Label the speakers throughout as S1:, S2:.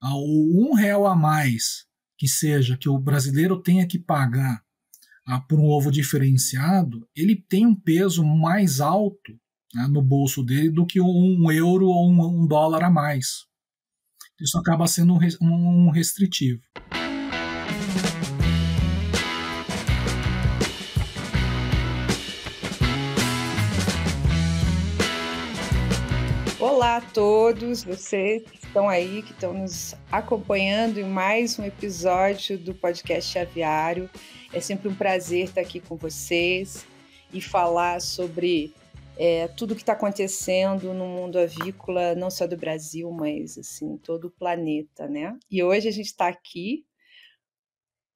S1: Ah, o um real a mais que seja que o brasileiro tenha que pagar ah, por um ovo diferenciado, ele tem um peso mais alto né, no bolso dele do que um euro ou um, um dólar a mais. Isso acaba sendo um restritivo.
S2: Olá a todos vocês que estão aí, que estão nos acompanhando em mais um episódio do podcast Aviário. É sempre um prazer estar aqui com vocês e falar sobre é, tudo que está acontecendo no mundo avícola, não só do Brasil, mas assim todo o planeta, né? E hoje a gente está aqui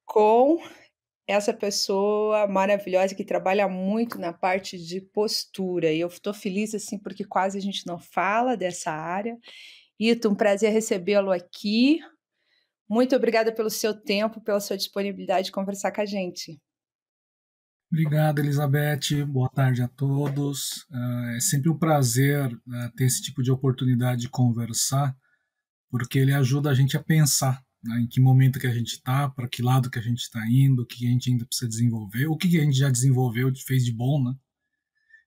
S2: com essa pessoa maravilhosa que trabalha muito na parte de postura. E eu estou feliz assim porque quase a gente não fala dessa área. Ito, um prazer recebê-lo aqui. Muito obrigada pelo seu tempo, pela sua disponibilidade de conversar com a gente.
S1: Obrigado, Elizabeth. Boa tarde a todos. Ah, é sempre um prazer ah, ter esse tipo de oportunidade de conversar, porque ele ajuda a gente a pensar né? Em que momento que a gente está, para que lado que a gente está indo, o que a gente ainda precisa desenvolver, o que a gente já desenvolveu, fez de bom, né?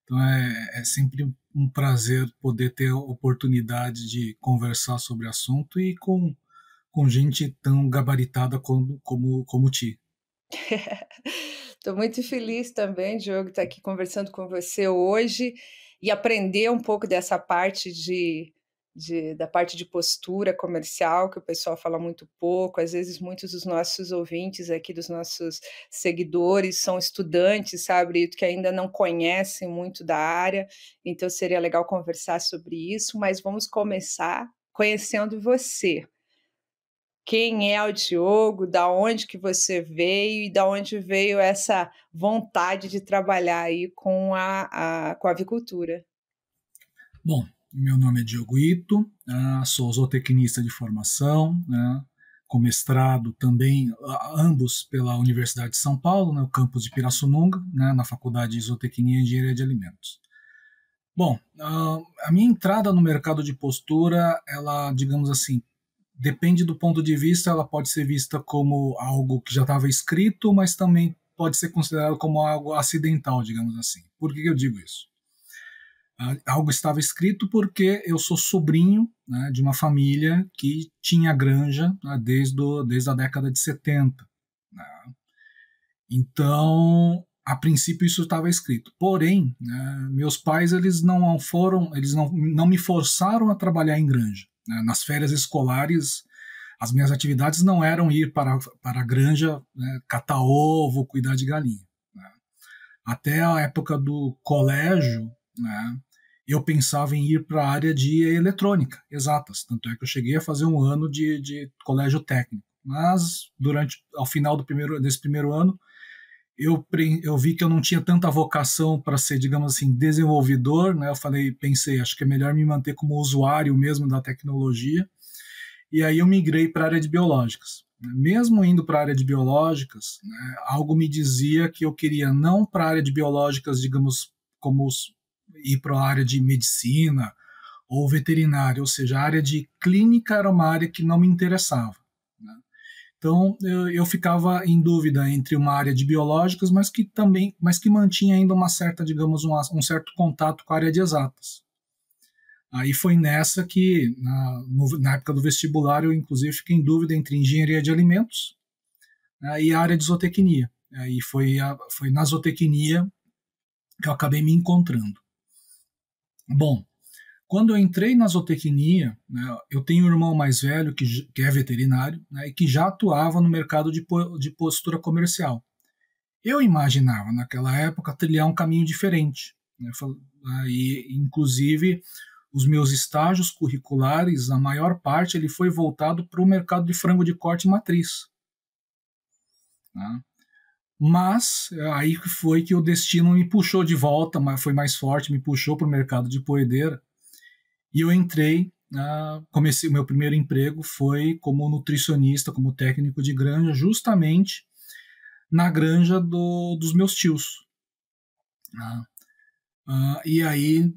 S1: Então é, é sempre um prazer poder ter a oportunidade de conversar sobre assunto e com, com gente tão gabaritada como, como, como ti.
S2: Estou muito feliz também, Diogo, estar tá aqui conversando com você hoje e aprender um pouco dessa parte de de, da parte de postura comercial, que o pessoal fala muito pouco. Às vezes, muitos dos nossos ouvintes aqui, dos nossos seguidores, são estudantes, sabe, que ainda não conhecem muito da área. Então, seria legal conversar sobre isso, mas vamos começar conhecendo você. Quem é o Diogo? Da onde que você veio e da onde veio essa vontade de trabalhar aí com a, a com a avicultura? Bom,
S1: meu nome é Diogo Ito, né, sou zootecnista de formação, né, com mestrado também, ambos pela Universidade de São Paulo, no campus de Pirassununga, né, na Faculdade de Zootecnia e Engenharia de Alimentos. Bom, a minha entrada no mercado de postura, ela, digamos assim, depende do ponto de vista, ela pode ser vista como algo que já estava escrito, mas também pode ser considerado como algo acidental, digamos assim. Por que eu digo isso? algo estava escrito porque eu sou sobrinho né, de uma família que tinha granja né, desde, do, desde a década de 70. Né. Então, a princípio isso estava escrito. Porém, né, meus pais eles não foram, eles não, não me forçaram a trabalhar em granja. Né. Nas férias escolares, as minhas atividades não eram ir para, para a granja né, catar ovo, cuidar de galinha. Até a época do colégio, né? eu pensava em ir para a área de eletrônica, exatas. Tanto é que eu cheguei a fazer um ano de, de colégio técnico. Mas durante, ao final do primeiro, desse primeiro ano, eu, eu vi que eu não tinha tanta vocação para ser, digamos assim, desenvolvedor, né? Eu falei, pensei, acho que é melhor me manter como usuário mesmo da tecnologia. E aí eu migrei para a área de biológicas. Mesmo indo para a área de biológicas, né, algo me dizia que eu queria não para a área de biológicas, digamos, como os ir para a área de medicina ou veterinária, ou seja, a área de clínica era uma área que não me interessava. Né? Então eu, eu, ficava em dúvida entre uma área de biológicas, mas que também, mas que mantinha ainda uma certa, digamos, um, um certo contato com a área de exatas. Aí foi nessa que, na, no, na, época do vestibular, eu inclusive fiquei em dúvida entre engenharia de alimentos né, e a área de zootecnia. Aí foi, a, foi na zootecnia que eu acabei me encontrando. Bom, quando eu entrei na zootecnia, né, eu tenho um irmão mais velho que, que é veterinário né, e que já atuava no mercado de, de postura comercial. Eu imaginava, naquela época, trilhar um caminho diferente. Né, né, e, inclusive, os meus estágios curriculares, a maior parte ele foi voltado para o mercado de frango de corte matriz. Né? Mas eh, aí foi que o destino me puxou de volta, foi mais forte, me puxou para o mercado de poedeira. E eu entrei, né, comecei, meu primeiro emprego foi como nutricionista, como técnico de granja, justamente na granja do, dos meus tios. Né. Ah, e aí,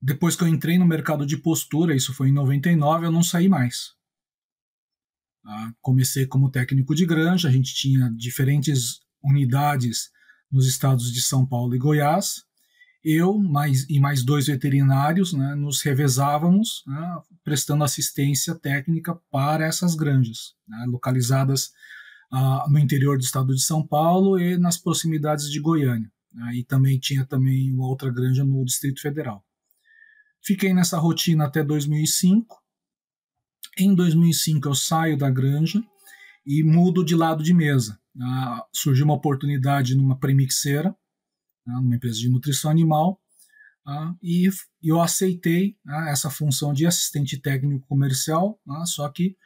S1: depois que eu entrei no mercado de postura, isso foi em 99, eu não saí mais. Ah, comecei como técnico de granja, a gente tinha diferentes unidades nos estados de São Paulo e Goiás. Eu mais, e mais dois veterinários né, nos revezávamos, né, prestando assistência técnica para essas granjas, né, localizadas ah, no interior do estado de São Paulo e nas proximidades de Goiânia. Né. E também tinha também uma outra granja no Distrito Federal. Fiquei nessa rotina até 2005. Em 2005 eu saio da granja e mudo de lado de mesa. Ah, surgiu uma oportunidade numa premixeira, né, numa empresa de nutrição animal, ah, e, eu aceitei né, essa função de assistente técnico comercial, né, só que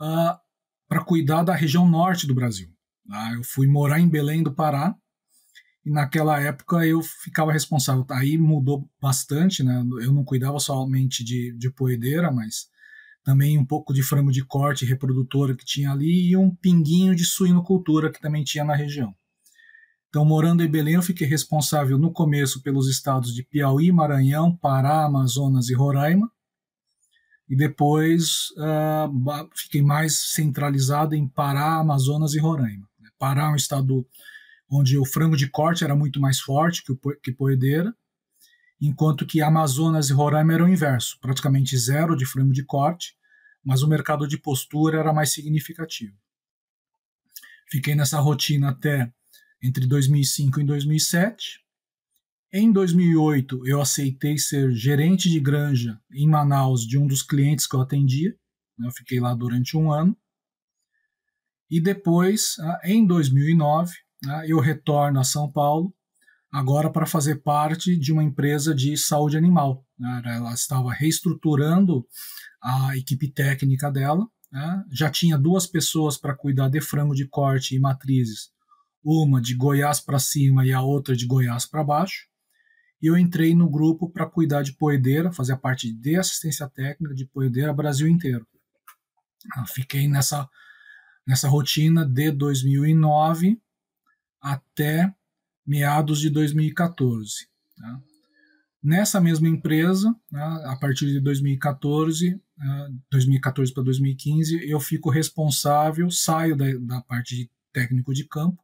S1: ah, para cuidar da região norte do Brasil. eu fui morar em Belém do Pará, e naquela época eu ficava responsável. Aí mudou bastante, né? Eu não cuidava somente de, de poedeira, mas também um pouco de frango de corte reprodutora que tinha ali e um pinguinho de suinocultura que também tinha na região. Então, morando em Belém, eu fiquei responsável no começo pelos estados de Piauí, Maranhão, Pará, Amazonas e Roraima. E depois uh, fiquei mais centralizado em Pará, Amazonas e Roraima. Pará é um estado onde o frango de corte era muito mais forte que o que poedeira enquanto que Amazonas e Roraima eram o inverso, praticamente zero de frango de corte, mas o mercado de postura era mais significativo. Fiquei nessa rotina até entre 2005 e 2007. Em 2008, eu aceitei ser gerente de granja em Manaus de um dos clientes que eu atendia. Né? Eu fiquei lá durante um ano. E depois, ah, em 2009, ah, eu retorno a São Paulo agora para fazer parte de uma empresa de saúde animal. Né? Ela estava reestruturando a equipe técnica dela, né? já tinha duas pessoas para cuidar de frango de corte e matrizes, uma de Goiás para cima e a outra de Goiás para baixo. E eu entrei no grupo para cuidar de poedeira, fazer a parte de assistência técnica de poedeira Brasil inteiro. Ah, fiquei nessa, nessa rotina de 2009 até meados de 2014. Tá? Nessa mesma empresa, né, a partir de 2014, 2014 né, para 2015, eu fico responsável, saio da, da, parte de técnico de campo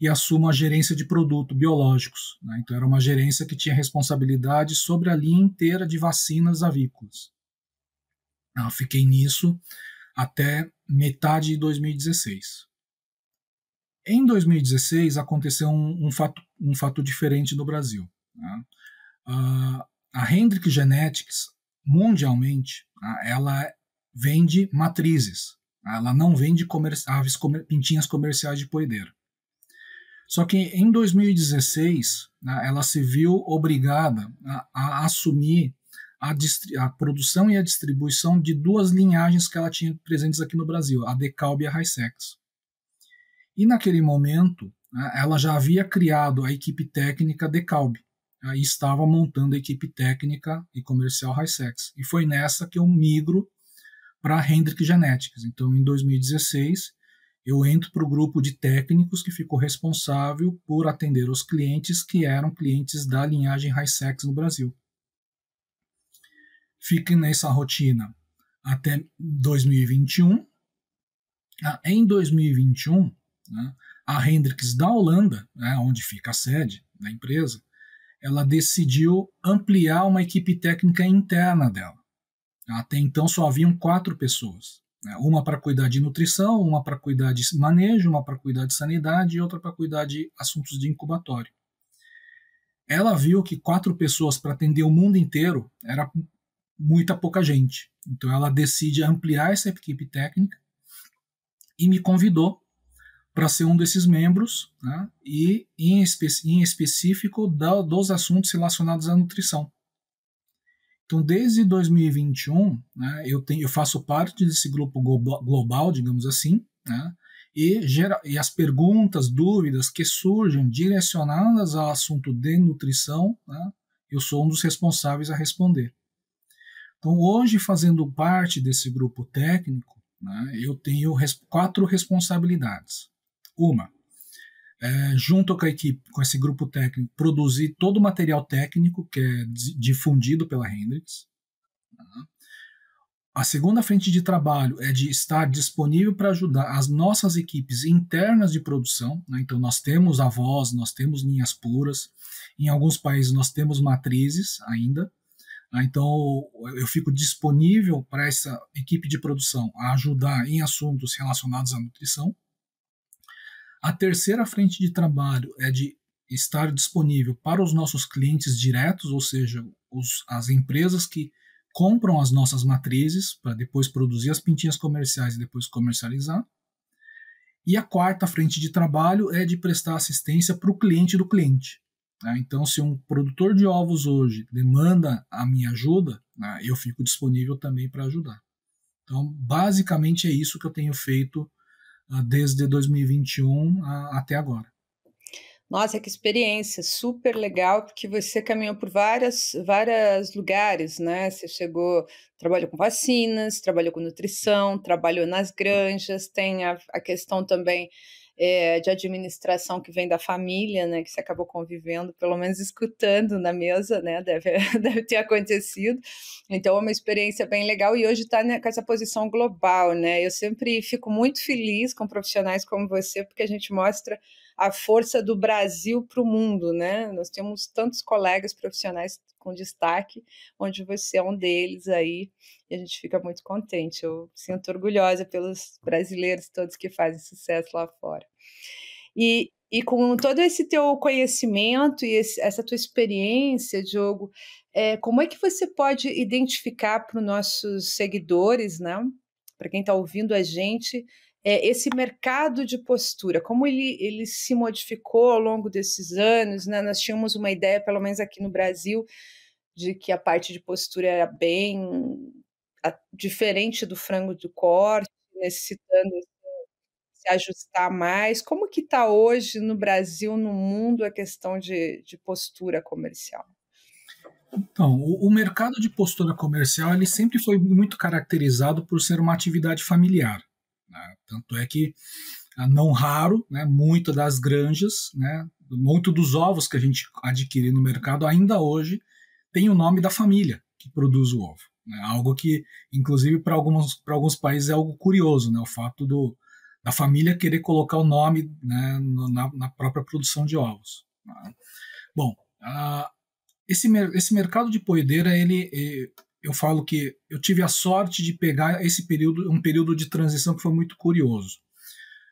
S1: e assumo a gerência de produto biológicos. Né? Então, era uma gerência que tinha responsabilidade sobre a linha inteira de vacinas avícolas. Eu ah, fiquei nisso até metade de 2016. Em 2016 aconteceu um, um, fato, um fato diferente no Brasil. Né? a, ah, a Hendrick Genetics, mundialmente, tá, ela vende matrizes. Tá? Ela não vende comer aves comer pintinhas comerciais de poedeira. Só que em 2016, né, ela se viu obrigada a, a assumir a, a, produção e a distribuição de duas linhagens que ela tinha presentes aqui no Brasil, a Decalb e a Raisex. E naquele momento, né, ela já havia criado a equipe técnica Calbi. Né, e estava montando a equipe técnica e comercial Highsex. E foi nessa que eu migro para Hendrick Genetics. Então, em 2016, eu entro para o grupo de técnicos que ficou responsável por atender os clientes que eram clientes da linhagem Highsex no Brasil. Fiquei nessa rotina até 2021. Ah, em 2021, né? A Hendrix da Holanda, né, onde fica a sede da empresa, ela decidiu ampliar uma equipe técnica interna dela. Até então só haviam quatro pessoas: né? uma para cuidar de nutrição, uma para cuidar de manejo, uma para cuidar de sanidade e outra para cuidar de assuntos de incubatório. Ela viu que quatro pessoas para atender o mundo inteiro era muita pouca gente. Então ela decide ampliar essa equipe técnica e me convidou para ser um desses membros, né, e em, espe em específico da, dos assuntos relacionados à nutrição. Então, desde 2021, né, eu, tenho, eu, faço parte desse grupo global, digamos assim, né, e, gera, e, as perguntas, dúvidas que surgem direcionadas ao assunto de nutrição, né, eu sou um dos responsáveis a responder. Então, hoje, fazendo parte desse grupo técnico, né, eu tenho quatro responsabilidades. Uma, é, junto com a equipe, com esse grupo técnico, produzir todo o material técnico que é difundido pela Hendrix. A segunda frente de trabalho é de estar disponível para ajudar as nossas equipes internas de produção. Né? Então, nós temos avós, nós temos linhas puras, em alguns países nós temos matrizes ainda. Né? Então, eu fico disponível para essa equipe de produção a ajudar em assuntos relacionados à nutrição. A terceira frente de trabalho é de estar disponível para os nossos clientes diretos, ou seja, os, as empresas que compram as nossas matrizes para depois produzir as pintinhas comerciais e depois comercializar. E a quarta frente de trabalho é de prestar assistência para o cliente do cliente. Né? Então, se um produtor de ovos hoje demanda a minha ajuda, né, eu fico disponível também para ajudar. Então, basicamente é isso que eu tenho feito ah, desde 2021 a, ah, até agora.
S2: Nossa, que experiência super legal, porque você caminhou por várias, vários lugares, né? Você chegou, trabalhou com vacinas, trabalhou com nutrição, trabalhou nas granjas, tem a, a questão também é, de administração que vem da família, né, que se acabou convivendo, pelo menos escutando na mesa, né, deve, deve ter acontecido. Então é uma experiência bem legal e hoje está né, com essa posição global, né? Eu sempre fico muito feliz com profissionais como você, porque a gente mostra a força do Brasil para o mundo, né? Nós temos tantos colegas profissionais com destaque, onde você é um deles aí, e a gente fica muito contente. Eu sinto orgulhosa pelos brasileiros todos que fazem sucesso lá fora. E, e com todo esse teu conhecimento e esse, essa tua experiência, Diogo, é, como é que você pode identificar para os nossos seguidores, né? Para quem está ouvindo a gente, é, esse mercado de postura, como ele, ele se modificou ao longo desses anos, né? Nós tínhamos uma ideia, pelo menos aqui no Brasil, de que a parte de postura era bem a, diferente do frango de corte, necessitando se ajustar mais. Como que está hoje no Brasil, no mundo, a questão de, de postura comercial?
S1: Então, o, o, mercado de postura comercial ele sempre foi muito caracterizado por ser uma atividade familiar. Né? Tanto é que, ah, não raro, né, muitas das granjas, né, muito dos ovos que a gente adquire no mercado ainda hoje tem o nome da família que produz o ovo. Né? Algo que, inclusive, para alguns, alguns países é algo curioso, né? o fato do, da família querer colocar o nome né, na, na própria produção de ovos. Né? Bom, uh, esse, esse mercado de poedeira, ele, eh, eu falo que eu tive a sorte de pegar esse período, um período de transição que foi muito curioso.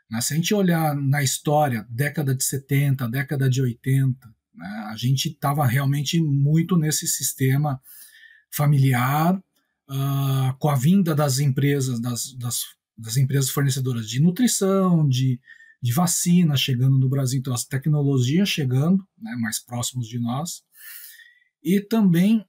S1: Né? Se a gente olhar na história, década de 70, década de 80, né? a gente estava realmente muito nesse sistema familiar, uh, com a vinda das empresas, das, das, das empresas fornecedoras de nutrição, de, de vacina chegando no Brasil, então as tecnologias chegando, né? mais próximos de nós, e também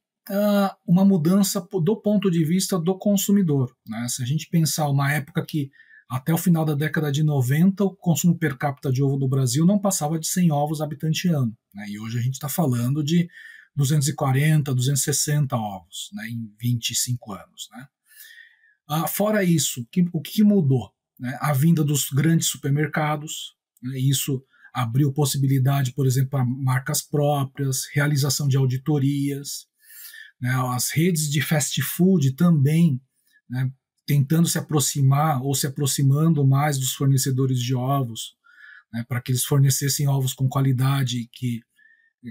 S1: uma mudança do ponto de vista do consumidor. Né? Se a gente pensar uma época que até o final da década de 90 o consumo per capita de ovo do Brasil não passava de 100 ovos habitante ano. Né? E hoje a gente está falando de 240, 260 ovos né? em 25 anos. Né? Ah, fora isso, que, o que mudou? Né? A vinda dos grandes supermercados, né? isso abriu possibilidade, por exemplo, para marcas próprias, realização de auditorias, né? as redes de fast food também né, tentando se aproximar ou se aproximando mais dos fornecedores de ovos, né, para que eles fornecessem ovos com qualidade que,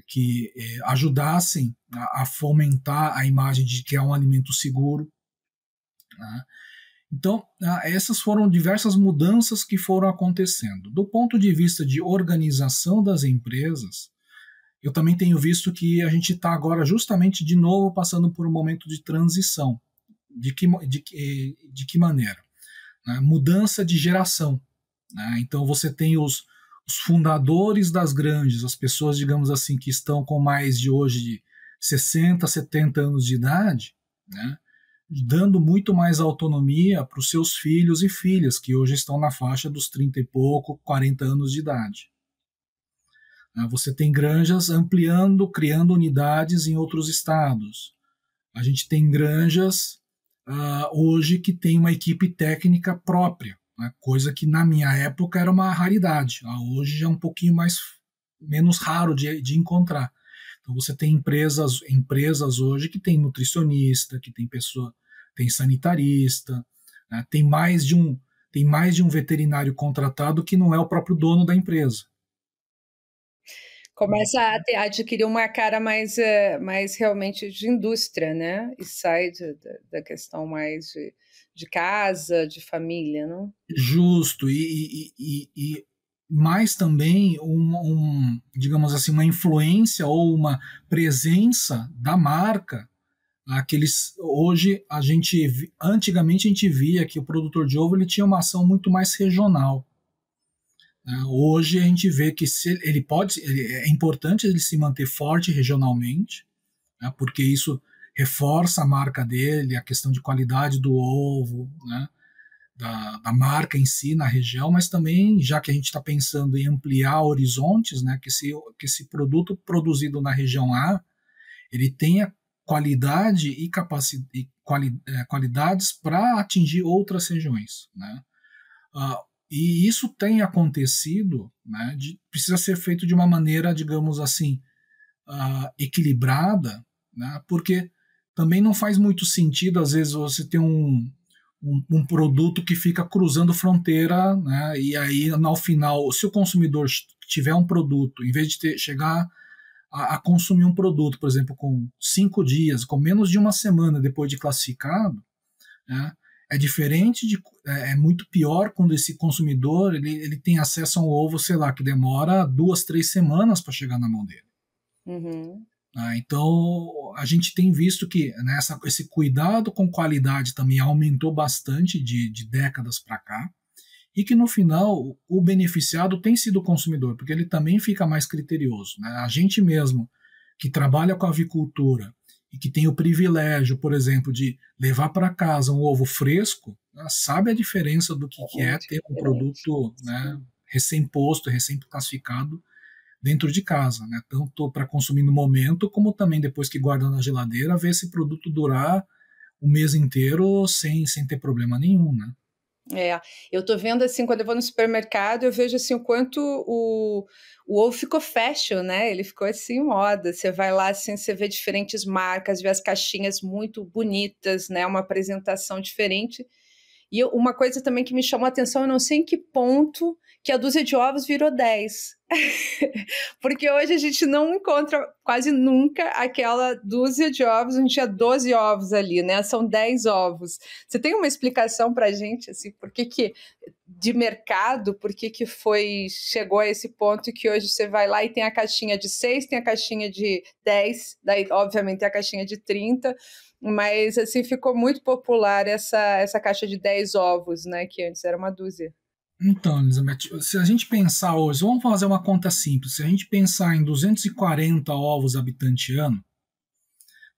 S1: que eh, ajudassem a, a, fomentar a imagem de que é um alimento seguro. Né. Então, essas foram diversas mudanças que foram acontecendo. Do ponto de vista de organização das empresas, eu também tenho visto que a gente está agora justamente de novo passando por um momento de transição. De que, de, que, de que maneira? Né? Mudança de geração. Né? Então você tem os, os fundadores das grandes, as pessoas, digamos assim, que estão com mais de hoje de 60, 70 anos de idade, né? dando muito mais autonomia para os seus filhos e filhas, que hoje estão na faixa dos 30 e pouco, 40 anos de idade. Né? Você tem granjas ampliando, criando unidades em outros estados. A gente tem granjas uh, hoje que tem uma equipe técnica própria, né? coisa que na minha época era uma raridade. Uh, hoje é um pouquinho mais menos raro de, de encontrar. Então você tem empresas empresas hoje que tem nutricionista, que tem pessoa, tem sanitarista, né? tem mais de um tem mais de um veterinário contratado que não é o próprio dono da empresa
S2: começa a, ter, a, adquirir uma cara mais, eh, mais realmente de indústria, né? E sai de, de, da questão mais de, de, casa, de família, não?
S1: Justo, e, e, e, e mais também um, um, digamos assim, uma influência ou uma presença da marca aqueles hoje a gente antigamente a gente via que o produtor de ovo ele tinha uma ação muito mais regional né? Hoje a gente vê que se ele pode, ele, é importante ele se manter forte regionalmente, né, porque isso reforça a marca dele, a questão de qualidade do ovo, né, da, da, marca em si na região, mas também, já que a gente está pensando em ampliar horizontes, né, que, esse, que esse produto produzido na região A, ele tenha qualidade e, capaci e quali, é, qualidades para atingir outras regiões. Né. Uh, e isso tem acontecido, né, de, precisa ser feito de uma maneira, digamos assim, uh, equilibrada, né, porque também não faz muito sentido, às vezes, você ter um, um, um produto que fica cruzando fronteira, né, e aí, no final, se o consumidor tiver um produto, em vez de ter, chegar a, a consumir um produto, por exemplo, com cinco dias, com menos de uma semana depois de classificado, né, é diferente de é, é, muito pior quando esse consumidor ele, ele tem acesso a um ovo, sei lá, que demora duas, três semanas para chegar na mão dele. Uhum. Ah, então a gente tem visto que né, esse cuidado com qualidade também aumentou bastante de, de décadas para cá e que no final o beneficiado tem sido o consumidor, porque ele também fica mais criterioso. Né? A gente mesmo que trabalha com avicultura e que tem o privilégio, por exemplo, de levar para casa um ovo fresco, né, sabe a diferença do que, é, que é ter um produto né, recém-posto, recém-classificado dentro de casa, né? tanto para consumir no momento, como também depois que guarda na geladeira, ver esse produto durar o mês inteiro sem, sem ter problema nenhum. Né?
S2: É, eu estou vendo assim, quando eu vou no supermercado, eu vejo assim o quanto o, o ovo ficou fashion, né? Ele ficou assim moda. Você vai lá assim, você vê diferentes marcas, vê as caixinhas muito bonitas, né? Uma apresentação diferente. E uma coisa também que me chamou a atenção, eu não sei em que ponto que a dúzia de ovos virou 10. Porque hoje a gente não encontra quase nunca aquela dúzia de ovos, a gente tinha 12 ovos ali, né? São 10 ovos. Você tem uma explicação para a gente, assim, por que que de mercado, por que que foi, chegou a esse ponto que hoje você vai lá e tem a caixinha de 6, tem a caixinha de 10, daí obviamente tem a caixinha de 30, mas assim, ficou muito popular essa, essa caixa de 10 ovos, né? Que antes era uma dúzia.
S1: Então, Elizabeth, tipo, se a gente pensar hoje, vamos fazer uma conta simples. Se a gente pensar em 240 ovos habitante ano,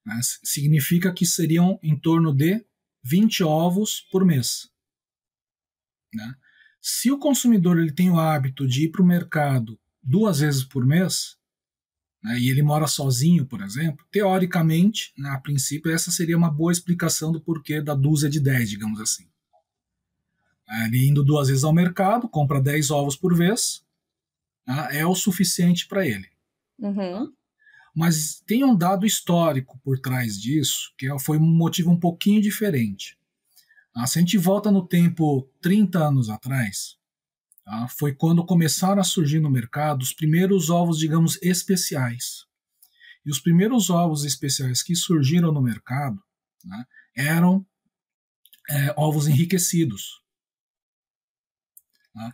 S1: né, significa que seriam em torno de 20 ovos por mês. Né? Se o consumidor ele tem o hábito de ir para o mercado duas vezes por mês, né, e ele mora sozinho, por exemplo, teoricamente, né, a princípio, essa seria uma boa explicação do porquê da dúzia de 10, digamos assim. Ele indo duas vezes ao mercado, compra 10 ovos por vez, né, é o suficiente para ele. Uhum. Mas tem um dado histórico por trás disso, que é, foi um motivo um pouquinho diferente. Ah, se a gente volta no tempo 30 anos atrás, tá? foi quando começaram a surgir no mercado os primeiros ovos, digamos, especiais. E os primeiros ovos especiais que surgiram no mercado né, eram eh, ovos enriquecidos. Né?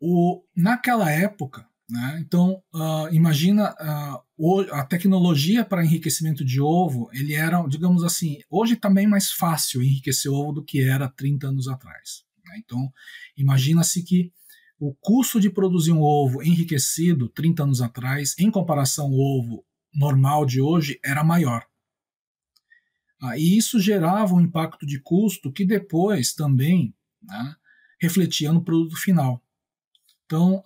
S1: O, naquela época, né? Então, uh, imagina uh, o, a tecnologia para enriquecimento de ovo, ele era, digamos assim, hoje também tá mais fácil enriquecer ovo do que era 30 anos atrás. Né? Então, imagina-se que o custo de produzir um ovo enriquecido 30 anos atrás, em comparação ao ovo normal de hoje, era maior. Ah, e isso gerava um impacto de custo que depois também né, refletia no produto final. Então,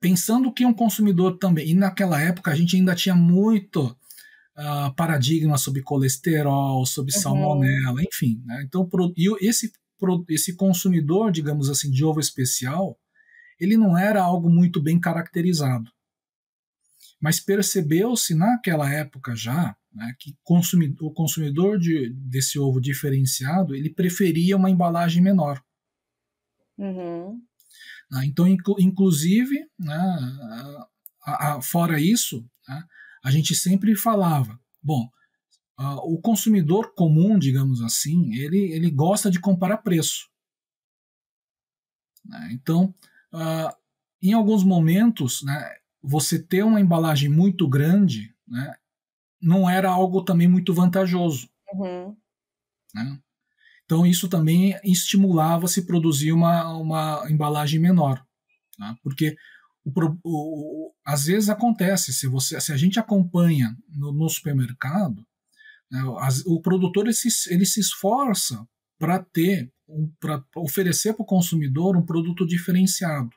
S1: pensando que um consumidor também, e naquela época a gente ainda tinha muito ah, paradigma sobre colesterol, sobre uhum. salmonela, enfim. Né? Então, pro, e esse, pro, esse consumidor, digamos assim, de ovo especial, ele não era algo muito bem caracterizado. Mas percebeu-se naquela época já né, que o consumidor de, desse ovo diferenciado ele preferia uma embalagem menor. Uhum. Ah, então, inclusive, né, fora isso, né, a gente sempre falava, bom, ah, o consumidor comum, digamos assim, ele, ele gosta de comparar preço. Né, então, ah, em alguns momentos, né, você ter uma embalagem muito grande né, não era algo também muito vantajoso. Uhum. Né? Então, isso também estimulava se produzir uma, uma embalagem menor. Né? Porque o, o, às vezes acontece, se, você, se a gente acompanha no, no supermercado, né, as, o produtor ele se, ele se esforça para ter, um, para oferecer para o consumidor um produto diferenciado.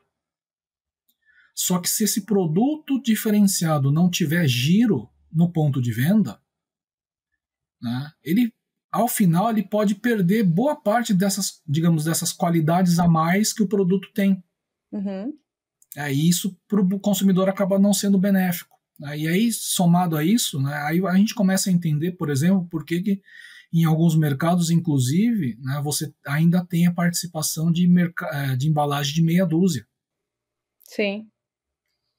S1: Só que se esse produto diferenciado não tiver giro no ponto de venda, né, ele ao final ele pode perder boa parte dessas, digamos, dessas qualidades a mais que o produto tem. Uhum. isso para o consumidor acaba não sendo benéfico. E aí, somado a isso, né, aí a gente começa a entender, por exemplo, por que, que em alguns mercados, inclusive, né, você ainda tem a participação de, eh, de embalagem de meia dúzia.
S2: Sim.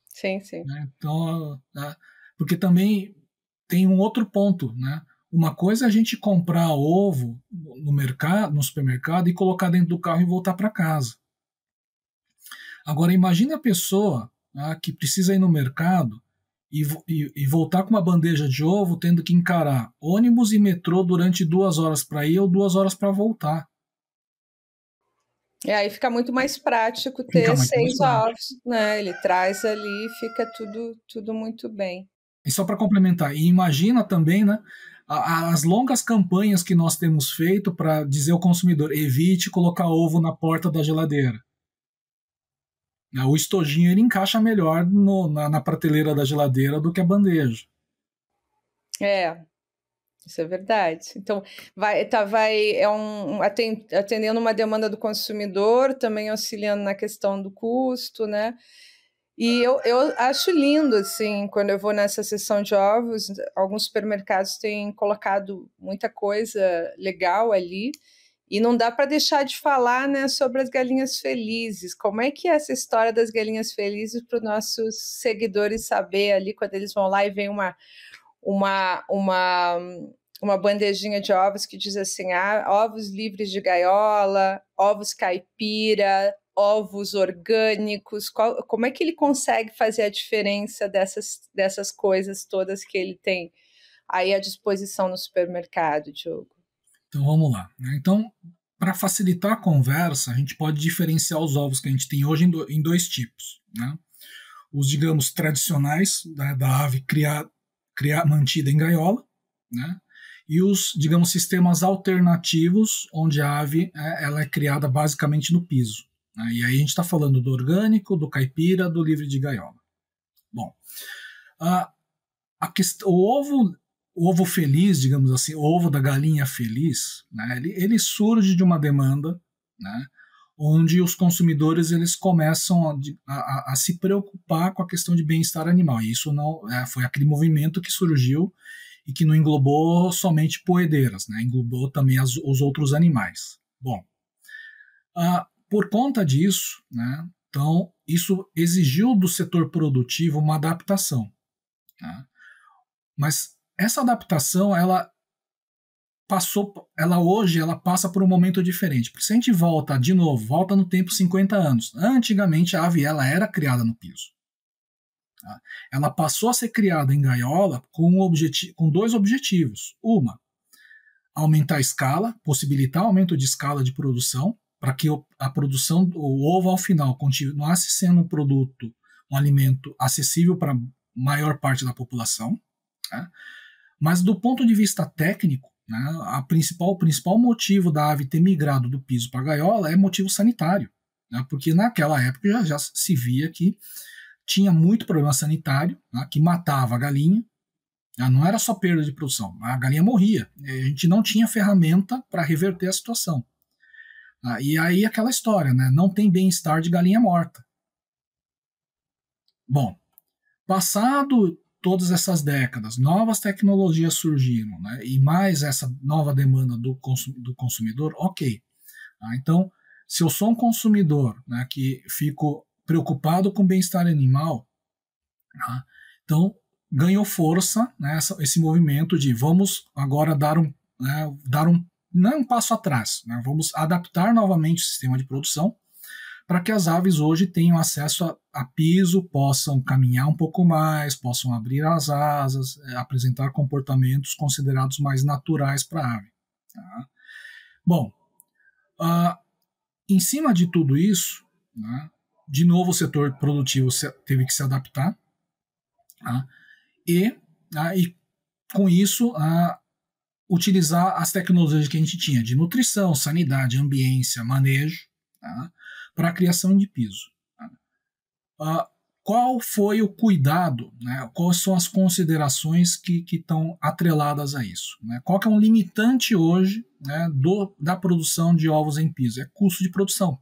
S2: Sim, sim. Né,
S1: então, ah, porque também tem um outro ponto, né? Uma coisa é a gente comprar ovo no mercado, no supermercado e colocar dentro do carro e voltar para casa. Agora imagine a pessoa né, que precisa ir no mercado e, e, e, voltar com uma bandeja de ovo, tendo que encarar ônibus e metrô durante duas horas para ir ou duas horas para voltar.
S2: E é, aí fica muito mais prático ter seis ovos, né? Ele traz ali, e fica tudo, tudo muito bem.
S1: E só para complementar, e imagina também, né? as longas campanhas que nós temos feito para dizer ao consumidor evite colocar ovo na porta da geladeira. Ah, o estojinho ele encaixa melhor no, na, na, prateleira da geladeira do que a bandeja.
S2: É, isso é verdade. Então, vai, tá, vai é um atendendo uma demanda do consumidor, também auxiliando na questão do custo, né? E eu, eu acho lindo, assim, quando eu vou nessa sessão de ovos, alguns supermercados têm colocado muita coisa legal ali. E não dá para deixar de falar né, sobre as galinhas felizes. Como é que é essa história das galinhas felizes para os nossos seguidores saber ali quando eles vão lá e vem uma, uma, uma, uma bandejinha de ovos que diz assim: ah, ovos livres de gaiola, ovos caipira, ovos orgânicos? Qual, como é que ele consegue fazer a diferença dessas, dessas coisas todas que ele tem aí à disposição no supermercado, Diogo?
S1: Então vamos lá. Né? Então, para facilitar a conversa, a gente pode diferenciar os ovos que a gente tem hoje em, dois tipos. Né? Os, digamos, tradicionais da, né, da ave criada criar, mantida em gaiola, né? e os, digamos, sistemas alternativos, onde a ave é, ela é criada basicamente no piso. Né, e aí a gente está falando do orgânico, do caipira, do livre de gaiola. Bom, a, a o ovo o ovo feliz, digamos assim, o ovo da galinha feliz, né, ele, ele, surge de uma demanda, né, onde os consumidores eles começam a, a, a se preocupar com a questão de bem-estar animal. E isso não é, foi aquele movimento que surgiu e que não englobou somente poedeiras, né, englobou também as, os outros animais. Bom, a, por conta disso, né, então, isso exigiu do setor produtivo uma adaptação. Tá? Mas essa adaptação, ela passou, ela hoje, ela passa por um momento diferente. Porque se a gente volta de novo, volta no tempo 50 anos. Antigamente a ave ela era criada no piso. Tá? Ela passou a ser criada em gaiola com, um com dois objetivos. Uma, aumentar a escala, possibilitar aumento de escala de produção, para que a produção do ovo ao final continuasse sendo um produto, um alimento acessível para a maior parte da população. Né? Mas do ponto de vista técnico, né, a principal, o principal motivo da ave ter migrado do piso para a gaiola é motivo sanitário. Né, porque naquela época já, já, se via que tinha muito problema sanitário, né, que matava a galinha. Né? Não era só perda de produção, a galinha morria. A gente não tinha ferramenta para reverter a situação. Ah, e aí aquela história, né? Não tem bem-estar de galinha morta. Bom, passado todas essas décadas, novas tecnologias surgiram, né? E mais essa nova demanda do, consum do consumidor, ok. Ah, então, se eu sou um consumidor, né, que fico preocupado com o bem-estar animal, tá? então ganhou força né, essa, esse movimento de vamos agora dar um, né, dar um não é um passo atrás, né? vamos adaptar novamente o sistema de produção para que as aves hoje tenham acesso a, a, piso, possam caminhar um pouco mais, possam abrir as asas, é, apresentar comportamentos considerados mais naturais para a ave. Tá? Bom, uh, em cima de tudo isso, né, de novo o setor produtivo teve que se adaptar, tá? e, uh, e com isso, uh, utilizar as tecnologias que a gente tinha de nutrição, sanidade, ambiência, manejo, tá? para a criação de piso. Tá? Uh, qual foi o cuidado, né? quais são as considerações que estão atreladas a isso? Né? Qual é um limitante hoje né, do, da produção de ovos em piso? É custo de produção.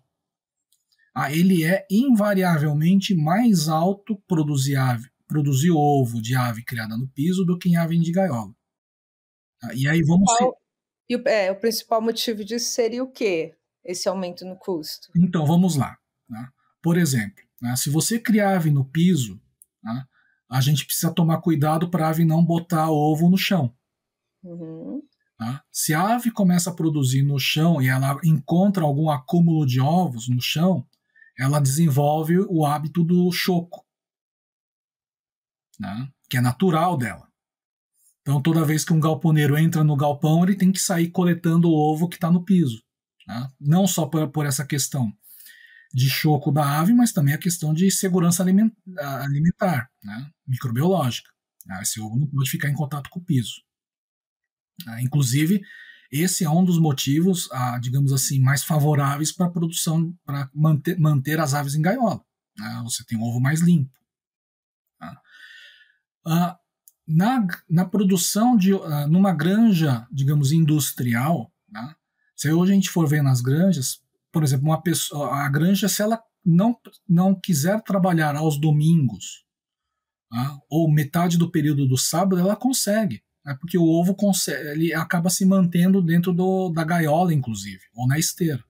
S1: Ah, ele é invariavelmente mais alto produzir, ave, produzir ovo de ave criada no piso do que em ave de gaiola. Ah, e aí vamos. Qual,
S2: o, é, o principal motivo disso seria o quê? Esse aumento no custo.
S1: Então, vamos lá. Né? Por exemplo, né, se você criar ave no piso, né, a gente precisa tomar cuidado para a ave não botar ovo no chão. Uhum. Tá? Se a ave começa a produzir no chão e ela encontra algum acúmulo de ovos no chão, ela desenvolve o hábito do choco, né? que é natural dela. Então, toda vez que um galponeiro entra no galpão, ele tem que sair coletando o ovo que está no piso. Né? Não só por, por, essa questão de choco da ave, mas também a questão de segurança alimentar, né? microbiológica. Né? Esse ovo não pode ficar em contato com o piso. Ah, inclusive, esse é um dos motivos, ah, digamos assim, mais favoráveis para a produção, para manter, manter, as aves em gaiola. Né? você tem um ovo mais limpo. Tá? Ah, na, na produção de uh, numa granja, digamos, industrial, né? se hoje a gente for ver nas granjas, por exemplo, uma pessoa, a granja, se ela não, não quiser trabalhar aos domingos, né? ou metade do período do sábado, ela consegue, né? porque o ovo consegue, ele acaba se mantendo dentro do, da gaiola, inclusive, ou na esteira.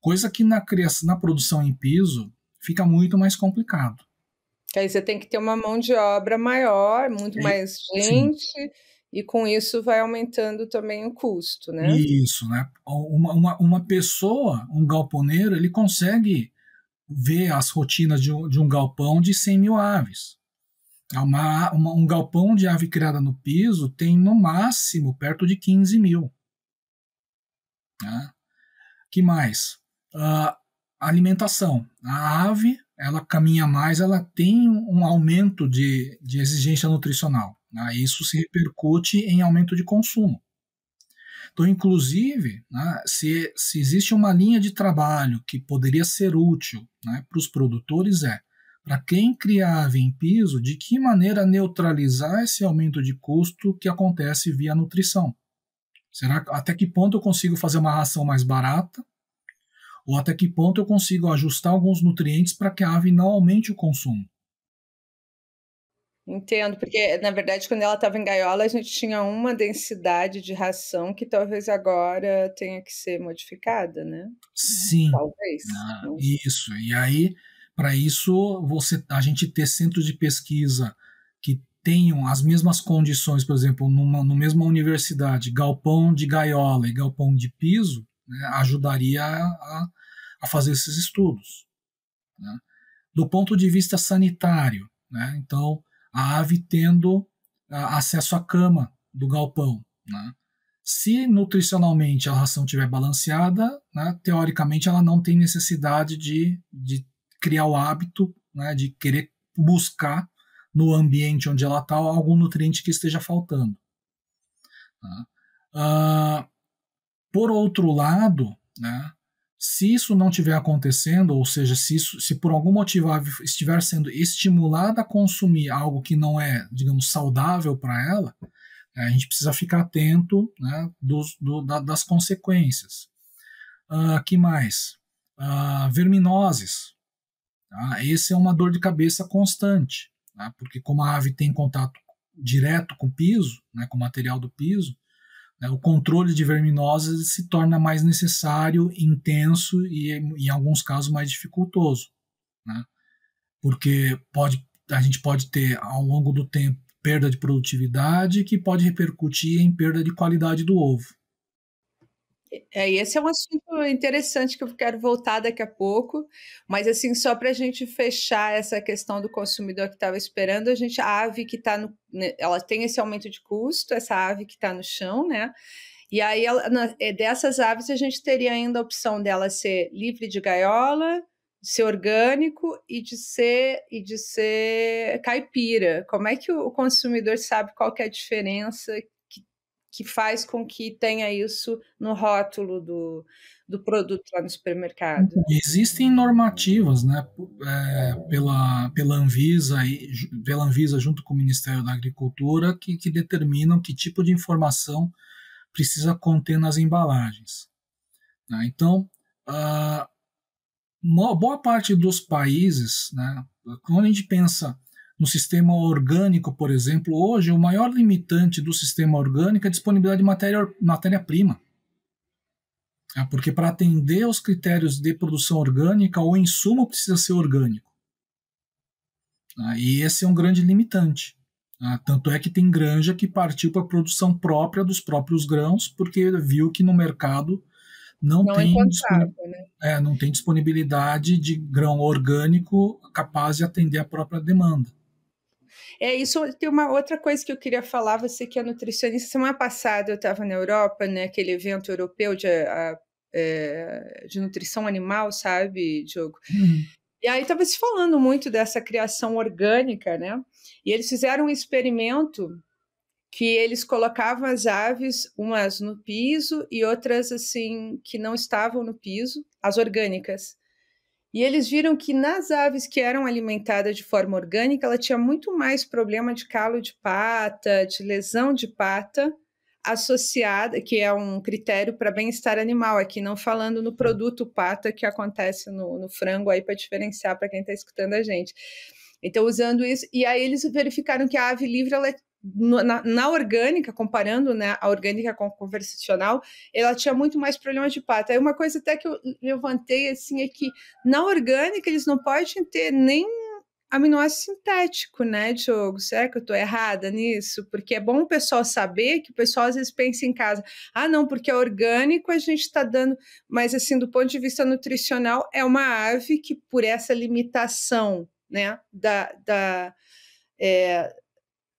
S1: Coisa que na, criação, na produção em piso fica muito mais complicado.
S2: Que aí você tem que ter uma mão de obra maior, muito mais gente, Sim. e com isso vai aumentando também o custo, né? Isso,
S1: né? Uma, uma, uma pessoa, um galponeiro, ele consegue ver as rotinas de um, de um galpão de 100 mil aves. É uma, uma, um galpão de ave criada no piso tem no máximo perto de 15 mil. Né? que mais? Uh, alimentação. A ave, ela caminha mais, ela tem um aumento de, de exigência nutricional. Né? Isso se repercute em aumento de consumo. Então, inclusive, né, se, se existe uma linha de trabalho que poderia ser útil né, para os produtores, é para quem cria ave em piso, de que maneira neutralizar esse aumento de custo que acontece via nutrição. Será até que ponto eu consigo fazer uma ração mais barata ou até que ponto eu consigo ajustar alguns nutrientes para que a ave não aumente o consumo?
S2: Entendo, porque na verdade quando ela estava em gaiola a gente tinha uma densidade de ração que talvez agora tenha que ser modificada, né?
S1: Sim. Talvez. Ah, isso. E aí, para isso, você a gente ter centros de pesquisa que tenham as mesmas condições, por exemplo, numa, numa mesma universidade, galpão de gaiola e galpão de piso, né, ajudaria a, a, fazer esses estudos. Né. Do ponto de vista sanitário, né, então a ave tendo a, acesso à cama do galpão. Né. Se nutricionalmente a ração estiver balanceada, né, teoricamente ela não tem necessidade de, de criar o hábito né, de querer buscar no ambiente onde ela está algum nutriente que esteja faltando. Tá? Uh, por outro lado, né, se isso não estiver acontecendo, ou seja, se, isso, se por algum motivo a ave estiver sendo estimulada a consumir algo que não é, digamos, saudável para ela, né, a gente precisa ficar atento né, dos, do, da, das consequências. Uh, que mais? Uh, verminoses. Tá? Esse é uma dor de cabeça constante, né, porque como a ave tem contato direto com o piso, né, com o material do piso, né? o controle de verminose se torna mais necessário, intenso e, em alguns casos, mais dificultoso. Né? Porque pode, a gente pode ter, ao longo do tempo, perda de produtividade que pode repercutir em perda de qualidade do ovo.
S2: É, é, esse é um assunto interessante que eu quero voltar daqui a pouco, mas assim, só para a gente fechar essa questão do consumidor que estava esperando, a gente, a ave que está no. Né, ela tem esse aumento de custo, essa ave que está no chão, né? E aí, ela, é, dessas aves, a gente teria ainda a opção dela ser livre de gaiola, de ser orgânico e de ser e de ser caipira. Como é que o consumidor sabe qual que é a diferença que faz com que tenha isso no rótulo do, do produto lá no supermercado.
S1: Existem normativas, né, é, pela, pela, Anvisa e, pela Anvisa junto com o Ministério da Agricultura que, que determinam que tipo de informação precisa conter nas embalagens. Né? Então, uh, boa parte dos países, né, quando a gente pensa no sistema orgânico, por exemplo, hoje o maior limitante do sistema orgânico é a disponibilidade de matéria-prima. Matéria ah, porque para atender os critérios de produção orgânica, o insumo precisa ser orgânico. Ah, e esse é um grande limitante. Ah, tanto é que tem granja que partiu para a produção própria dos próprios grãos, porque viu que no mercado não, não é tem, né? é, não tem disponibilidade de grão orgânico capaz de atender a própria demanda.
S2: É isso. Tem uma outra coisa que eu queria falar. Você que é nutricionista, semana passada eu estava na Europa, né? Aquele evento europeu de, a, é, de nutrição animal, sabe, Diogo? Uhum. E aí estava se falando muito dessa criação orgânica, né? E eles fizeram um experimento que eles colocavam as aves umas no piso e outras assim que não estavam no piso, as orgânicas. E eles viram que nas aves que eram alimentadas de forma orgânica, ela tinha muito mais problema de calo de pata, de lesão de pata associada, que é um critério para bem-estar animal, aqui não falando no produto pata que acontece no, no frango aí para diferenciar para quem está escutando a gente. Então, usando isso, e aí eles verificaram que a ave livre ela é na, na, orgânica, comparando né, a orgânica com a conversacional, ela tinha muito mais problemas de pata. Aí uma coisa até que eu levantei assim é que na orgânica eles não podem ter nem aminoácido sintético, né, Diogo? Será que eu estou errada nisso? Porque é bom o pessoal saber que o pessoal às vezes pensa em casa, ah, não, porque é orgânico, a gente está dando. Mas assim, do ponto de vista nutricional, é uma ave que, por essa limitação, né, da. da é,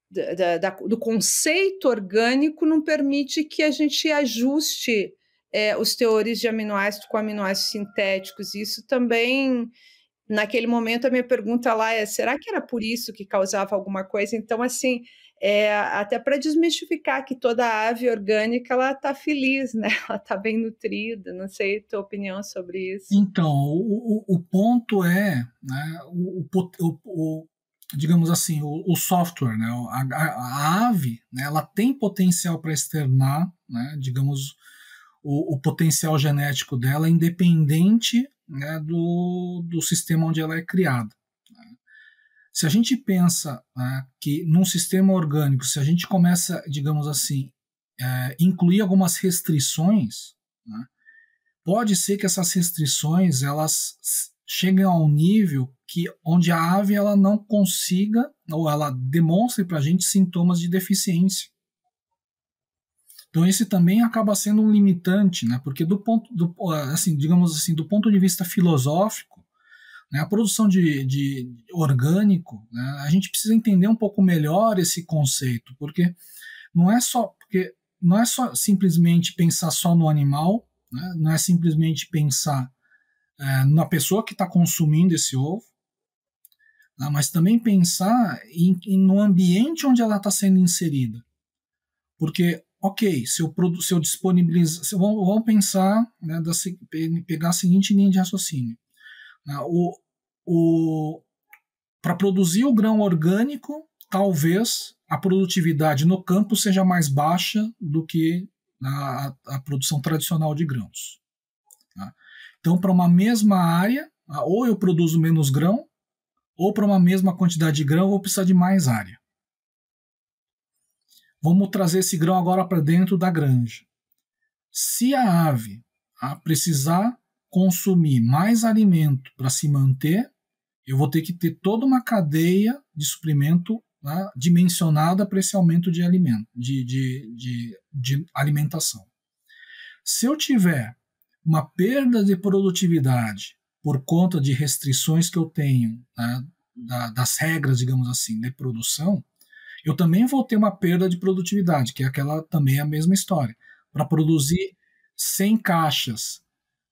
S2: da, da, do conceito orgânico não permite que a gente ajuste é, os teores de aminoácidos com aminoácidos sintéticos. Isso também, naquele momento, a minha pergunta lá é: será que era por isso que causava alguma coisa? Então, assim, é, até para desmistificar que toda ave orgânica ela está feliz, né? Ela está bem nutrida. Não sei tua opinião sobre isso.
S1: Então, o, o ponto é, né, o, o, o digamos assim, o, o software, né? a, a, a ave, né? ela tem potencial para externar, né? digamos, o, o, potencial genético dela, independente né? do, do sistema onde ela é criada. Né? Se a gente pensa né, que num sistema orgânico, se a gente começa, digamos assim, é, incluir algumas restrições, né, pode ser que essas restrições elas cheguem a um nível que onde a ave ela não consiga ou ela demonstre para a gente sintomas de deficiência. Então esse também acaba sendo um limitante, né? Porque do ponto, do, assim, digamos assim, do ponto de vista filosófico, né, a produção de, de orgânico, né, a gente precisa entender um pouco melhor esse conceito, porque não é só porque não é só simplesmente pensar só no animal, né, não é simplesmente pensar é, na pessoa que está consumindo esse ovo, né, mas também pensar em, em, no ambiente onde ela está sendo inserida. Porque, ok, se eu, produ, se eu disponibilizar. Se, vamos, vamos, pensar, né, da, pegar a seguinte linha de raciocínio: né, o, o, para produzir o grão orgânico, talvez a produtividade no campo seja mais baixa do que a, a produção tradicional de grãos. Tá? Então, para uma mesma área, ou eu produzo menos grão, ou para uma mesma quantidade de grão, eu vou precisar de mais área. Vamos trazer esse grão agora para dentro da granja. Se a ave precisar consumir mais alimento para se manter, eu vou ter que ter toda uma cadeia de suprimento né, dimensionada para esse aumento de, alimento, de, de, de, de alimentação. Se eu tiver uma perda de produtividade por conta de restrições que eu tenho né, das regras, digamos assim, de produção, eu também vou ter uma perda de produtividade, que é aquela também é a mesma história. Para produzir 100 caixas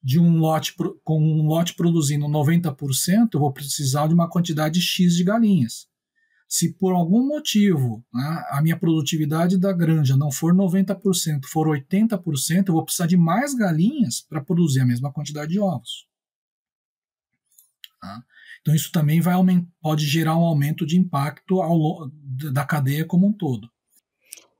S1: de um lote com um lote produzindo 90%, eu vou precisar de uma quantidade X de galinhas se por algum motivo né, a minha produtividade da granja não for 90%, for 80%, eu vou precisar de mais galinhas para produzir a mesma quantidade de ovos. Tá? Então isso também vai pode gerar um aumento de impacto ao, da cadeia como um todo.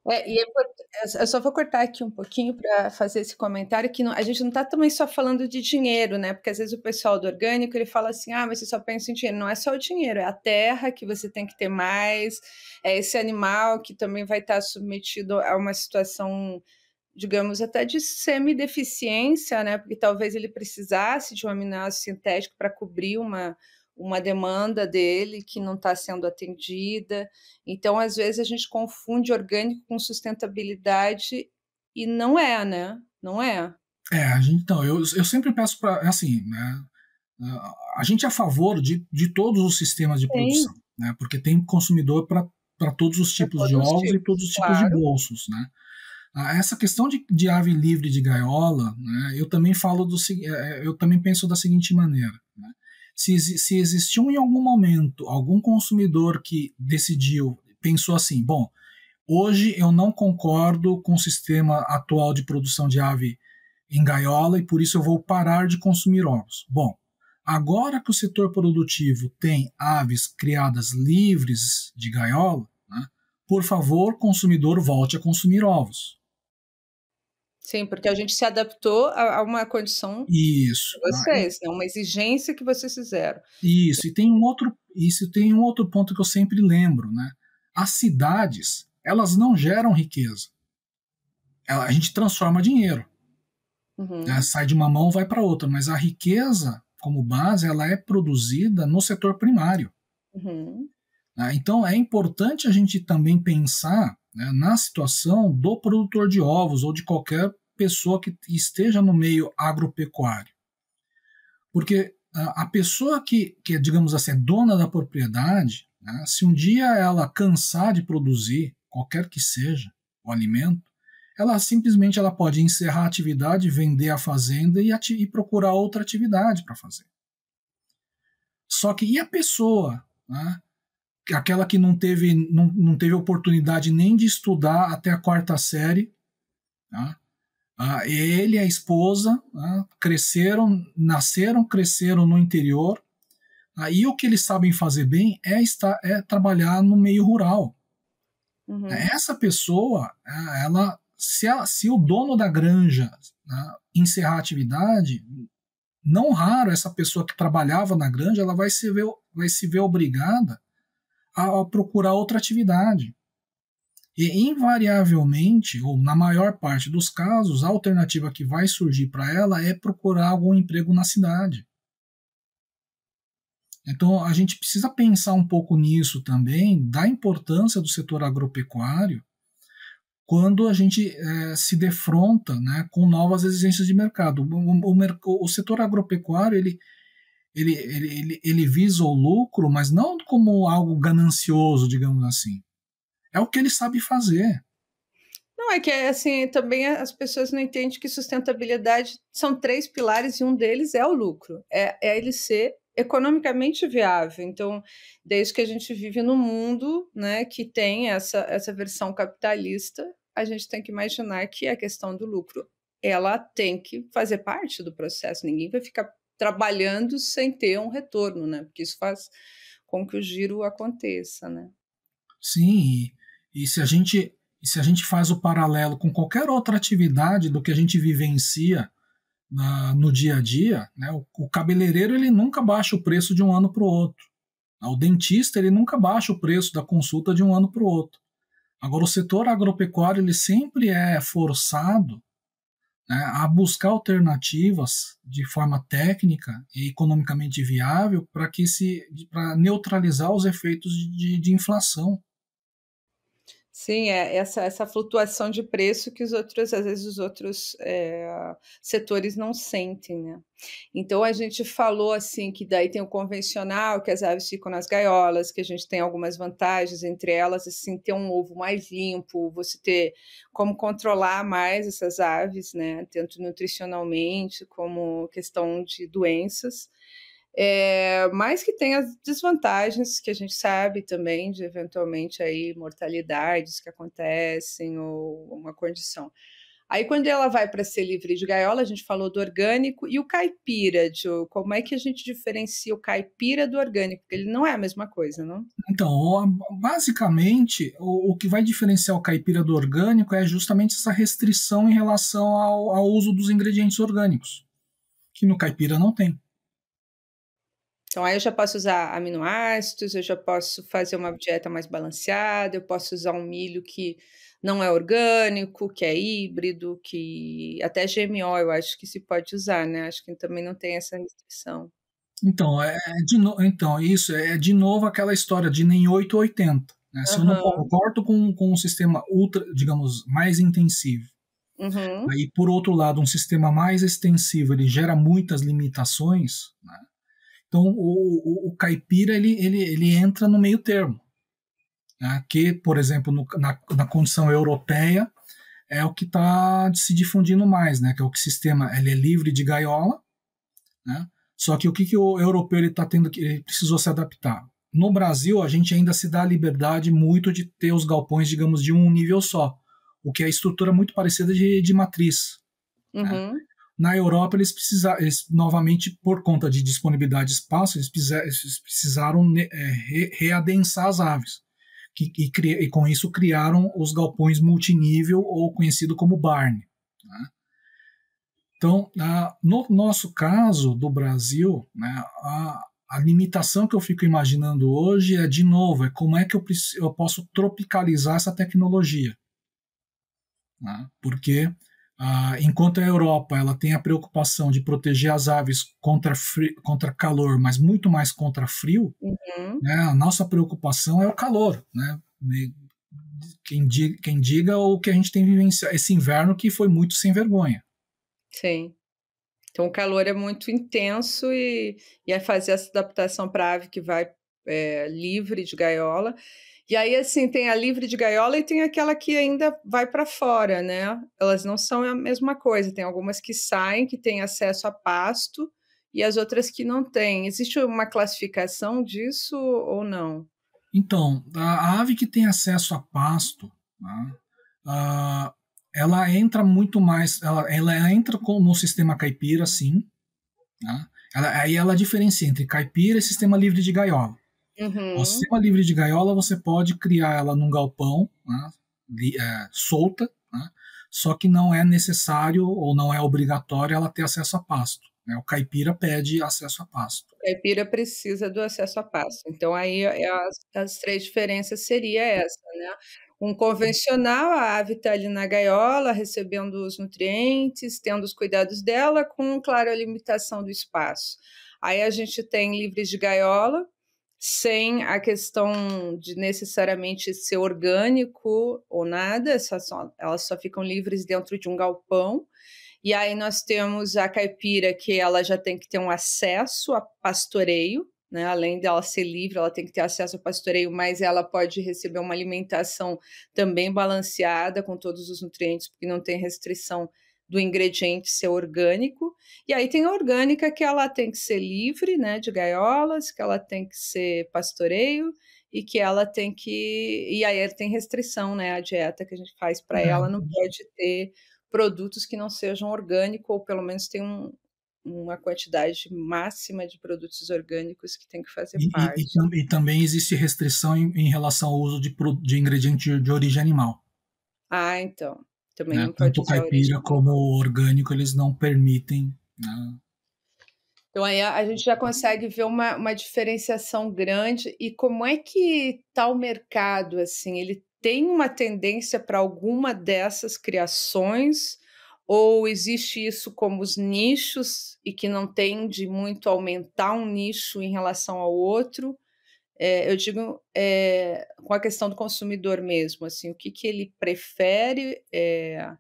S2: É, e é eu, eu só vou cortar aqui um pouquinho para fazer esse comentário que não, a gente não está também só falando de dinheiro, né? Porque às vezes o pessoal do orgânico ele fala assim, ah, mas você só pensa em dinheiro. Não é só o dinheiro, é a terra que você tem que ter mais, é esse animal que também vai estar tá submetido a uma situação digamos, até de semideficiência, né? Porque talvez ele precisasse de um aminoácido sintético para cobrir uma, uma demanda dele que não está sendo atendida. Então, às vezes, a gente confunde orgânico com sustentabilidade e não é, né? Não é.
S1: É, a gente, então, eu, eu sempre peço para, é assim, né? A gente é a favor de, de todos os sistemas de Sim. produção, né? Porque tem consumidor para todos os tipos todos de ovos tipos, e todos os tipos claro. de bolsos, né? Essa questão de, de ave livre de gaiola, né, eu também falo do é, é, eu também penso da seguinte maneira se, se existiu em algum momento algum consumidor que decidiu, pensou assim: bom, hoje eu não concordo com o sistema atual de produção de ave em gaiola e por isso eu vou parar de consumir ovos. Bom, agora que o setor produtivo tem aves criadas livres de gaiola, né, por favor, consumidor, volte a consumir ovos.
S2: Sim, porque a gente se adaptou a, uma condição
S1: isso,
S2: de vocês, ah, né? uma exigência que vocês fizeram.
S1: Isso, e tem um outro, isso tem um outro ponto que eu sempre lembro, né? As cidades, elas não geram riqueza. É, a gente transforma dinheiro. Uhum. É, sai de uma mão, vai para outra, mas a riqueza como base, ela é produzida no setor primário. Uhum. Né, então é importante a gente também pensar né, na situação do produtor de ovos ou de qualquer pessoa que esteja no meio agropecuário. Porque a pessoa que, que é, digamos assim, é dona da propriedade, né, se um dia ela cansar de produzir, qualquer que seja o alimento, ela simplesmente ela pode encerrar a atividade, vender a fazenda e, e procurar outra atividade para fazer. Só que e a pessoa né, aquela que não teve, não, não teve oportunidade nem de estudar até a quarta série. Tá? Ah, ele e a esposa né, cresceram, nasceram, cresceram no interior. Aí ah, o que eles sabem fazer bem é, estar, é trabalhar no meio rural. Uhum. É, essa pessoa, ah, ela se, a, se o dono da granja né, encerrar a atividade, não raro essa pessoa que trabalhava na granja, ela vai se ver, vai se ver obrigada a, a procurar outra atividade. E invariavelmente, ou na maior parte dos casos, a alternativa que vai surgir para ela é procurar algum emprego na cidade. Então a gente precisa pensar um pouco nisso também, da importância do setor agropecuário quando a gente é, se defronta né, com novas exigências de mercado. O, o, o setor agropecuário ele, ele, ele, ele, ele visa o lucro, mas não como algo ganancioso, digamos assim. É o que ele sabe fazer.
S2: Não, é que assim, também as pessoas não entendem que sustentabilidade são três pilares e um deles é o lucro. É, é ele ser economicamente viável. Então, desde que a gente vive no mundo né, que tem essa, essa versão capitalista, a gente tem que imaginar que a questão do lucro ela tem que fazer parte do processo. Ninguém vai ficar trabalhando sem ter um retorno, né? Porque isso faz com que o giro aconteça, né?
S1: Sim, e, e se a gente e se a gente faz o paralelo com qualquer outra atividade do que a gente vivencia na, no dia a dia, né? o, o cabeleireiro ele nunca baixa o preço de um ano para o outro. O dentista ele nunca baixa o preço da consulta de um ano para o outro. Agora, o setor agropecuário ele sempre é forçado né, a buscar alternativas de forma técnica e economicamente viável para que se para neutralizar os efeitos de, de, de inflação
S2: Sim, é essa, essa flutuação de preço que os outros, às vezes, os outros é, setores não sentem, né? Então a gente falou assim que daí tem o convencional, que as aves ficam nas gaiolas, que a gente tem algumas vantagens, entre elas, assim, ter um ovo mais limpo, você ter como controlar mais essas aves, né? Tanto nutricionalmente como questão de doenças é, mas que tem as desvantagens que a gente sabe também de eventualmente aí mortalidades que acontecem ou uma condição. Aí quando ela vai para ser livre de gaiola, a gente falou do orgânico e o caipira, Joe. Como é que a gente diferencia o caipira do orgânico? Porque ele não é a mesma coisa, não?
S1: Então, basicamente, o, o que vai diferenciar o caipira do orgânico é justamente essa restrição em relação ao, ao uso dos ingredientes orgânicos, que no caipira não tem.
S2: Então, aí eu já posso usar aminoácidos, eu já posso fazer uma dieta mais balanceada, eu posso usar um milho que não é orgânico, que é híbrido, que até GMO eu acho que se pode usar, né? Acho que também não tem essa restrição.
S1: Então, é, é de no... então isso é de novo aquela história de nem 880. Né? Se uhum. eu não concordo com, com um sistema ultra, digamos, mais intensivo, uhum. aí por outro lado, um sistema mais extensivo ele gera muitas limitações, né? Então, o, o, o caipira ele, ele, ele entra no meio termo, né? que, por exemplo, no, na, na condição europeia, é o que está se difundindo mais, né? Que é o que sistema ele é livre de gaiola, né? Só que o que, que o europeu ele está tendo que ele precisou se adaptar. No Brasil a gente ainda se dá a liberdade muito de ter os galpões, digamos, de um nível só, o que é a estrutura muito parecida de, de matriz. Né? Uhum. Né? Na Europa, eles precisaram, eles, novamente, por conta de disponibilidade de espaço, eles, precisaram, eles precisaram é, re, readensar as aves. Que, e, e, com isso criaram os galpões multinível, ou conhecido como barn. Né? Então, no nosso caso do Brasil, né, a, a limitação que eu fico imaginando hoje é, de novo, é como é que eu, eu posso tropicalizar essa tecnologia. Né? Porque ah, enquanto a Europa ela tem a preocupação de proteger as aves contra, frio, contra calor, mas muito mais contra frio, uhum. né, a nossa preocupação é o calor. Né? Quem, diga, quem diga o que a gente tem vivenciado esse inverno que foi muito sem vergonha.
S2: Sim. Então o calor é muito intenso e, e é fazer essa adaptação para a ave que vai é, livre de gaiola e aí, assim, tem a livre de gaiola e tem aquela que ainda vai para fora, né? Elas não são a mesma coisa. Tem algumas que saem, que têm acesso a pasto, e as outras que não têm. Existe uma classificação disso ou não?
S1: Então, a ave que tem acesso a pasto, né, uh, ela entra muito mais, ela, ela entra como sistema caipira, sim. Né? Ela, aí ela diferencia entre caipira e sistema livre de gaiola. Uhum. Você, uma livre de gaiola, você pode criar ela num galpão, né, é, solta, né, só que não é necessário ou não é obrigatório ela ter acesso a pasto. Né, o caipira pede acesso a pasto.
S2: O caipira precisa do acesso a pasto. Então, aí é, é as, as três diferenças seria essa, né? um convencional, a ave está ali na gaiola, recebendo os nutrientes, tendo os cuidados dela, com, claro, a limitação do espaço. Aí a gente tem livres de gaiola, sem a questão de necessariamente ser orgânico ou nada, é só, elas só ficam livres dentro de um galpão. E aí nós temos a caipira, que ela já tem que ter um acesso a pastoreio, né? Além dela ser livre, ela tem que ter acesso a pastoreio, mas ela pode receber uma alimentação também balanceada com todos os nutrientes, porque não tem restrição do ingrediente ser orgânico. E aí tem a orgânica que ela tem que ser livre, né, de gaiolas, que ela tem que ser pastoreio e que ela tem que e aí ela tem restrição, né, a dieta que a gente faz para é. ela não pode ter produtos que não sejam orgânicos ou pelo menos tem um, uma quantidade máxima de produtos orgânicos que tem que fazer e, parte.
S1: E, e, também existe restrição em, em relação ao uso de, de ingrediente de, de origem animal.
S2: Ah, então. Também né? não pode Tanto caipira
S1: como orgânico, eles não permitem. Né?
S2: Então aí a, gente já consegue ver uma, uma diferenciação grande e como é que está o mercado assim? Ele tem uma tendência para alguma dessas criações ou existe isso como os nichos e que não tende muito a aumentar um nicho em relação ao outro? é, eu digo é, com a questão do consumidor mesmo, assim, o que, que ele prefere, é,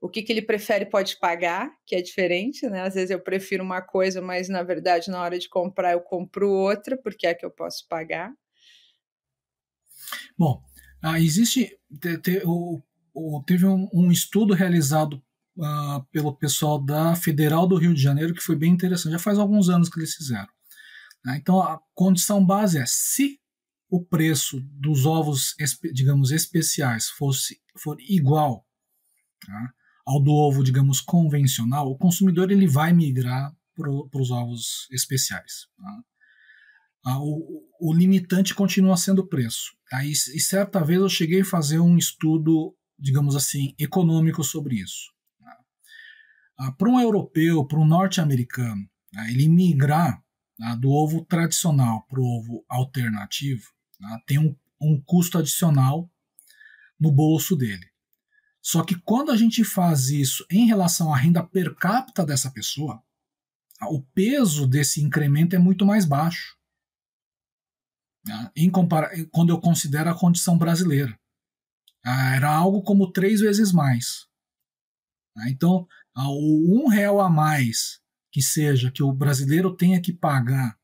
S2: o que, que ele prefere pode pagar, que é diferente, né? Às vezes eu prefiro uma coisa, mas na verdade na hora de comprar eu compro outra, porque é que eu posso pagar.
S1: Bom, ah, existe. Te, te, o, o, teve um, um, estudo realizado ah, pelo pessoal da Federal do Rio de Janeiro que foi bem interessante. Já faz alguns anos que eles fizeram né? Então a condição base é se o preço dos ovos, digamos, especiais fosse for igual tá, ao do ovo, digamos, convencional, o consumidor ele vai migrar para os ovos especiais. Tá. Ah, o, o, limitante continua sendo o preço. Tá? E, e, certa vez eu cheguei a fazer um estudo, digamos assim, econômico sobre isso. Tá? Ah, para um europeu, para um norte-americano, né, ele migrar Tá? do ovo tradicional para o ovo alternativo, tá? tem um, um custo adicional no bolso dele. Só que quando a gente faz isso em relação à renda per capita dessa pessoa, tá? o peso desse incremento é muito mais baixo. Em compara quando eu considero a condição brasileira. Ah, era algo como três vezes mais. Então, ah, o um real a mais que seja que o brasileiro tenha que pagar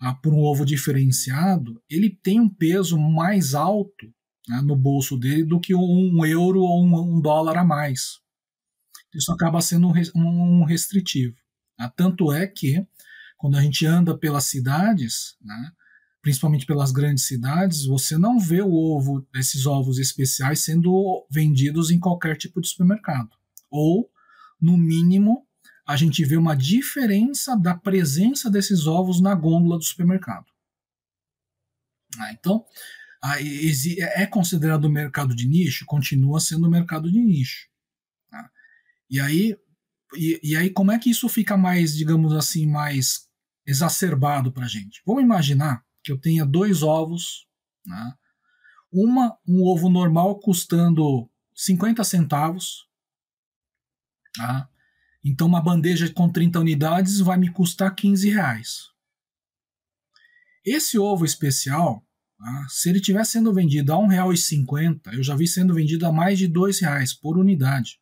S1: ah, por um ovo diferenciado, ele tem um peso mais alto né, no bolso dele do que um euro ou um, um dólar a mais. Isso acaba sendo um, restritivo. Ah, tanto é que, quando a gente anda pelas cidades, né, principalmente pelas grandes cidades, você não vê o ovo, esses ovos especiais sendo vendidos em qualquer tipo de supermercado. Ou, no mínimo, a gente vê uma diferença da presença desses ovos na gôndola do supermercado. Ah, então, ah, é, é considerado um mercado de nicho? Continua sendo um mercado de nicho. Tá? E, aí, e, e, aí, como é que isso fica mais, digamos assim, mais exacerbado para a gente? Vamos imaginar que eu tenha dois ovos, né? Uma, um ovo normal custando 50 centavos, tá? Então, uma bandeja com 30 unidades vai me custar 15 reais. Esse ovo especial, tá? se ele estiver sendo vendido a R$ 1,50, eu já vi sendo vendido a mais de R$ reais por unidade.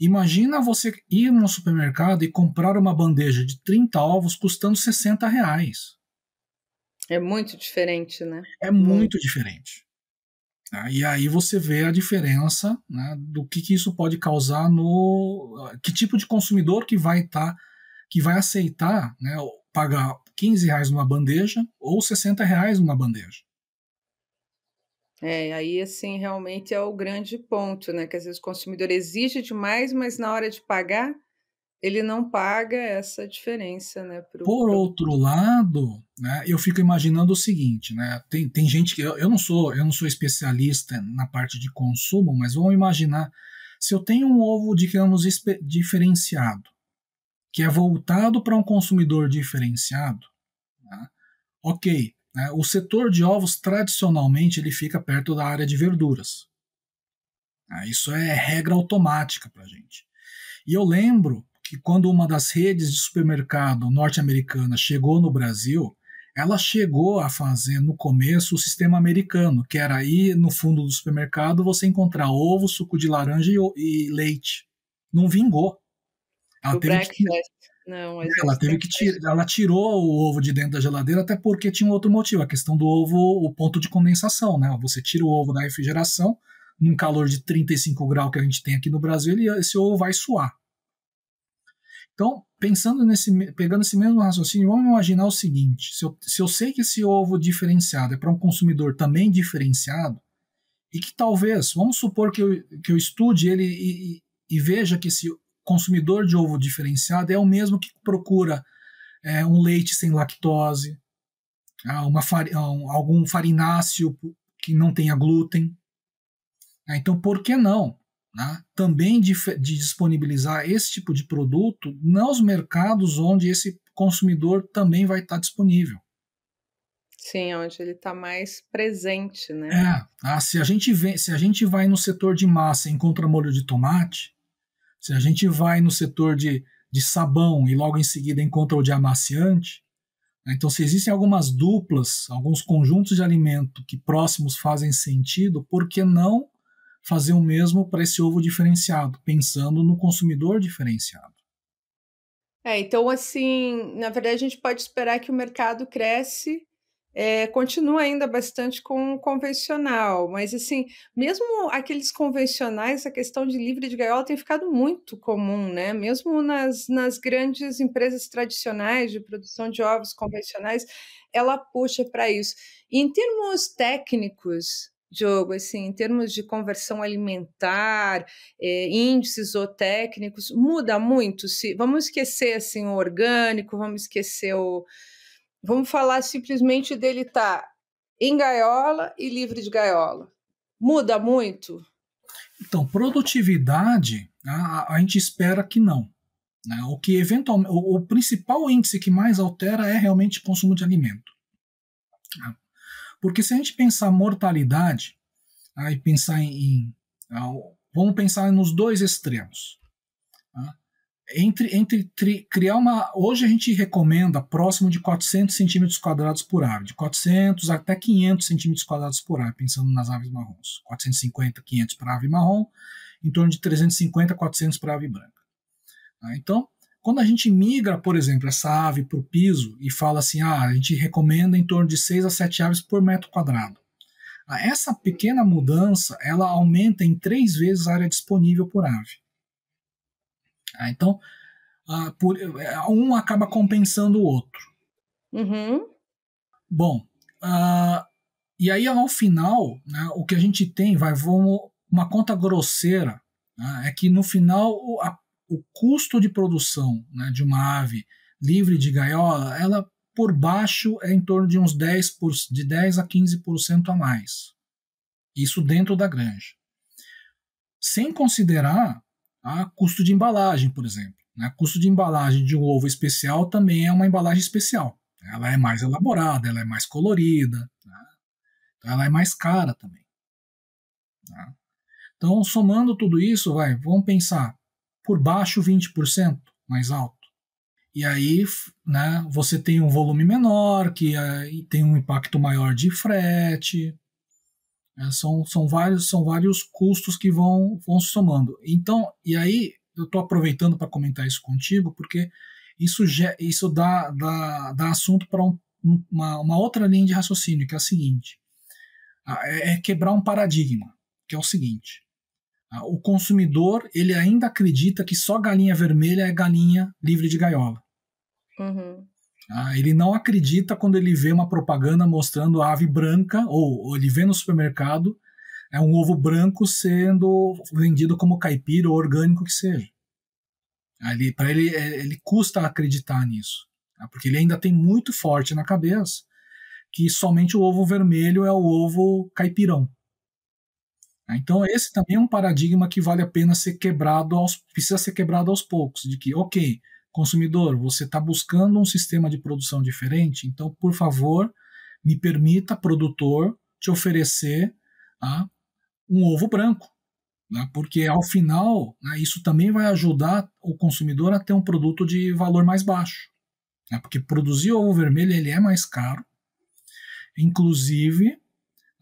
S1: Imagina você ir no supermercado e comprar uma bandeja de 30 ovos custando 60
S2: reais. É muito diferente, né? É muito, muito. diferente.
S1: Né? E aí você vê a diferença né, do que, que, isso pode causar no. Ah, que tipo de consumidor que vai estar, tá, que vai aceitar né, pagar 15 reais numa bandeja ou 60 reais numa bandeja.
S2: É, aí assim realmente é o grande ponto, né? Que às vezes o consumidor exige demais, mas na hora de pagar ele não paga essa diferença, né? Pro, Por
S1: outro lado, né, eu fico imaginando o seguinte, né? Tem, tem gente que eu, eu não sou eu não sou especialista na parte de consumo, mas vamos imaginar se eu tenho um ovo, digamos, diferenciado, que é voltado para um consumidor diferenciado, né, ok. Né, o setor de ovos tradicionalmente ele fica perto da área de verduras. Né, isso é regra automática para gente. E eu lembro que quando uma das redes de supermercado norte-americana chegou no Brasil, ela chegou a fazer no começo o sistema americano, que era aí no fundo do supermercado você encontrar ovo, suco de laranja e, e leite. Não vingou. Ela o teve Que... Não, ela teve que tirar, ela tirou o ovo de dentro da geladeira até porque tinha um outro motivo, a questão do ovo, o ponto de condensação, né? Você tira o ovo da refrigeração, num calor de 35 graus que a gente tem aqui no Brasil, ele, esse ovo vai suar. Então, pensando nesse, pegando esse mesmo raciocínio, vamos imaginar o seguinte: se eu, se eu sei que esse ovo diferenciado é para um consumidor também diferenciado, e que talvez, vamos supor que eu, que eu estude ele e, e, e veja que esse consumidor de ovo diferenciado é o mesmo que procura é, um leite sem lactose, ah, uma, ah, algum farináceo que não tenha glúten. Ah, então, por que não? Né? Também de, de disponibilizar esse tipo de produto nos mercados onde esse consumidor também vai estar disponível.
S2: Sim, onde ele está mais presente, né? É,
S1: tá? se a gente vê se a gente vai no setor de massa e encontra molho de tomate, se a gente vai no setor de, de sabão e logo em seguida encontra o de amaciante, né? então se existem algumas duplas, alguns conjuntos de alimento que próximos fazem sentido, por que não fazer o mesmo para esse ovo diferenciado, pensando no consumidor diferenciado.
S2: É, então, assim, na verdade, a gente pode esperar que o mercado cresce, é, continua ainda bastante com o convencional, mas, assim, mesmo aqueles convencionais, a questão de livre de gaiola tem ficado muito comum, né? Mesmo nas, nas grandes empresas tradicionais de produção de ovos convencionais, ela puxa para isso. E em termos técnicos, Diogo, assim, em termos de conversão alimentar, é, índices ou técnicos, muda muito. Se vamos esquecer assim o orgânico, vamos esquecer o, vamos falar simplesmente dele estar tá em gaiola e livre de gaiola. Muda muito.
S1: Então, produtividade, né, a, a gente espera que não. Né? O que eventualmente, o, o principal índice que mais altera é realmente o consumo de alimento. Porque se a gente pensar mortalidade, aí pensar em, em ah, vamos pensar nos dois extremos. Tá? Entre, entre tri, criar uma. Hoje a gente recomenda próximo de 400 centímetros quadrados por ave, de 400 até 500 centímetros quadrados por ave, pensando nas aves marrons. 450, 500 para ave marrom, em torno de 350, 400 para ave branca. Tá? Então, quando a gente migra, por exemplo, essa ave para o piso e fala assim, ah, a gente recomenda em torno de 6 a 7 aves por metro quadrado. Ah, essa pequena mudança, ela aumenta em três vezes a área disponível por ave. Ah, então, ah, eh, um acaba compensando o outro. Uhum. Bom, e aí ao final, né, o que a gente tem, vai, vamos, uma conta grosseira, né, é que no final a o custo de produção né, de uma ave livre de gaiola, ela por baixo é em torno de uns 10%, por, de 10 a 15% a mais. Isso dentro da granja. Sem considerar a custo de embalagem, por exemplo. Né? Custo de embalagem de um ovo especial também é uma embalagem especial. Ela é mais elaborada, ela é mais colorida, né? então ela é mais cara também. Né. Então, somando tudo isso, vai, vamos pensar por baixo 20% mais alto. E aí né, você tem um volume menor, que é, tem um impacto maior de frete. Né, são, são, vários, são vários custos que vão, vão somando. Então, e aí eu estou aproveitando para comentar isso contigo, porque isso, isso dá, dá, dá assunto para um, uma, uma outra linha de raciocínio, que é a seguinte: é, é quebrar um paradigma, que é o seguinte ah, o consumidor ele ainda acredita que só galinha vermelha é galinha livre de gaiola. Uhum. Ah, ele não acredita quando ele vê uma propaganda mostrando a ave branca, ou, ou ele vê no supermercado é um ovo branco sendo vendido como caipira ou orgânico que seja. Para ah, ele, é, ele custa acreditar nisso, tá? porque ele ainda tem muito forte na cabeça que somente o ovo vermelho é o ovo caipirão. Né? Então esse também é um paradigma que vale a pena ser quebrado aos, precisa ser quebrado aos poucos, de que ok, consumidor, você está buscando um sistema de produção diferente, então por favor me permita, produtor, te oferecer ah, um ovo branco, né? porque ao final né, isso também vai ajudar o consumidor a ter um produto de valor mais baixo, né? porque produzir ovo vermelho ele é mais caro, inclusive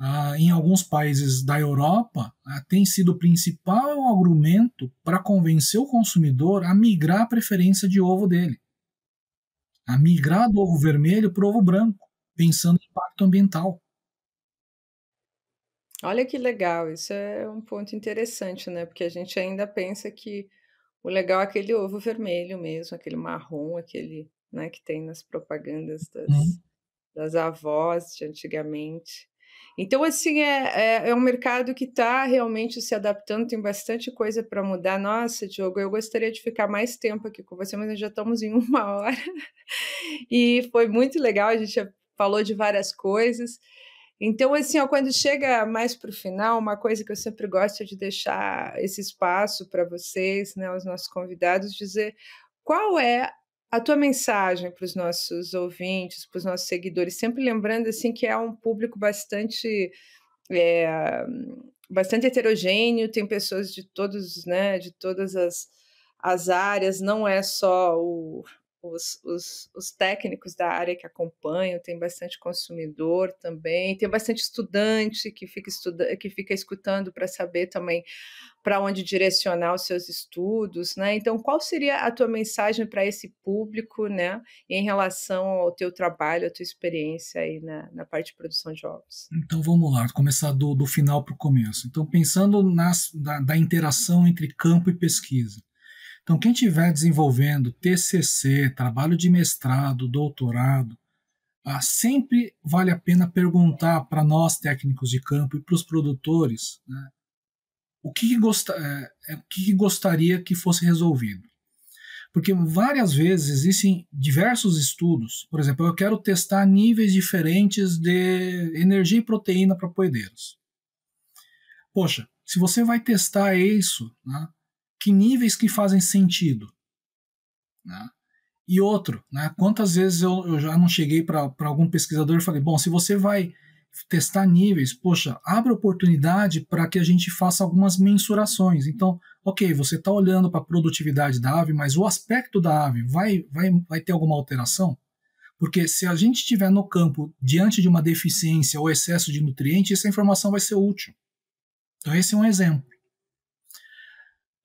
S1: ah, em alguns países da Europa, ah, tem sido o principal argumento para convencer o consumidor a migrar a preferência de ovo dele. A migrar do ovo vermelho para o ovo branco, pensando em impacto ambiental.
S2: Olha que legal, isso é um ponto interessante, né? Porque a gente ainda pensa que o legal é aquele ovo vermelho mesmo, aquele marrom, aquele né, que tem nas propagandas das, hum. das avós de antigamente. Então, assim, é, é, é um mercado que está realmente se adaptando, tem bastante coisa para mudar. Nossa, Diogo, eu gostaria de ficar mais tempo aqui com você, mas nós já estamos em uma hora. e foi muito legal, a gente falou de várias coisas. Então, assim, ó, quando chega mais para o final, uma coisa que eu sempre gosto é de deixar esse espaço para vocês, né, os nossos convidados, dizer qual é a tua mensagem para os nossos ouvintes, para os nossos seguidores, sempre lembrando assim que é um público bastante é, bastante heterogêneo, tem pessoas de todos, né, de todas as, as áreas, não é só o, os, os, os, técnicos da área que acompanham, tem bastante consumidor também, tem bastante estudante que fica, estuda, que fica escutando para saber também para onde direcionar os seus estudos, né? Então, qual seria a tua mensagem para esse público, né? Em relação ao teu trabalho, à tua experiência aí na, na parte de produção de ovos?
S1: Então, vamos lá, começar do, do final para o começo. Então, pensando nas, da, da interação entre campo e pesquisa. Então, quem estiver desenvolvendo TCC, trabalho de mestrado, doutorado, ah, sempre vale a pena perguntar para nós técnicos de campo e para os produtores né, o, que, que, gosta, é, é, o que, que gostaria que fosse resolvido. Porque várias vezes existem diversos estudos, por exemplo, eu quero testar níveis diferentes de energia e proteína para poedeiros. Poxa, se você vai testar isso, né, que níveis que fazem sentido. Né? E outro, né, quantas vezes eu, eu já não cheguei para algum pesquisador e falei, bom, se você vai testar níveis, poxa, abre oportunidade para que a gente faça algumas mensurações. Então, ok, você está olhando para a produtividade da ave, mas o aspecto da ave vai, vai, vai ter alguma alteração? Porque se a gente estiver no campo diante de uma deficiência ou excesso de nutrientes, essa informação vai ser útil. Então, esse é um exemplo.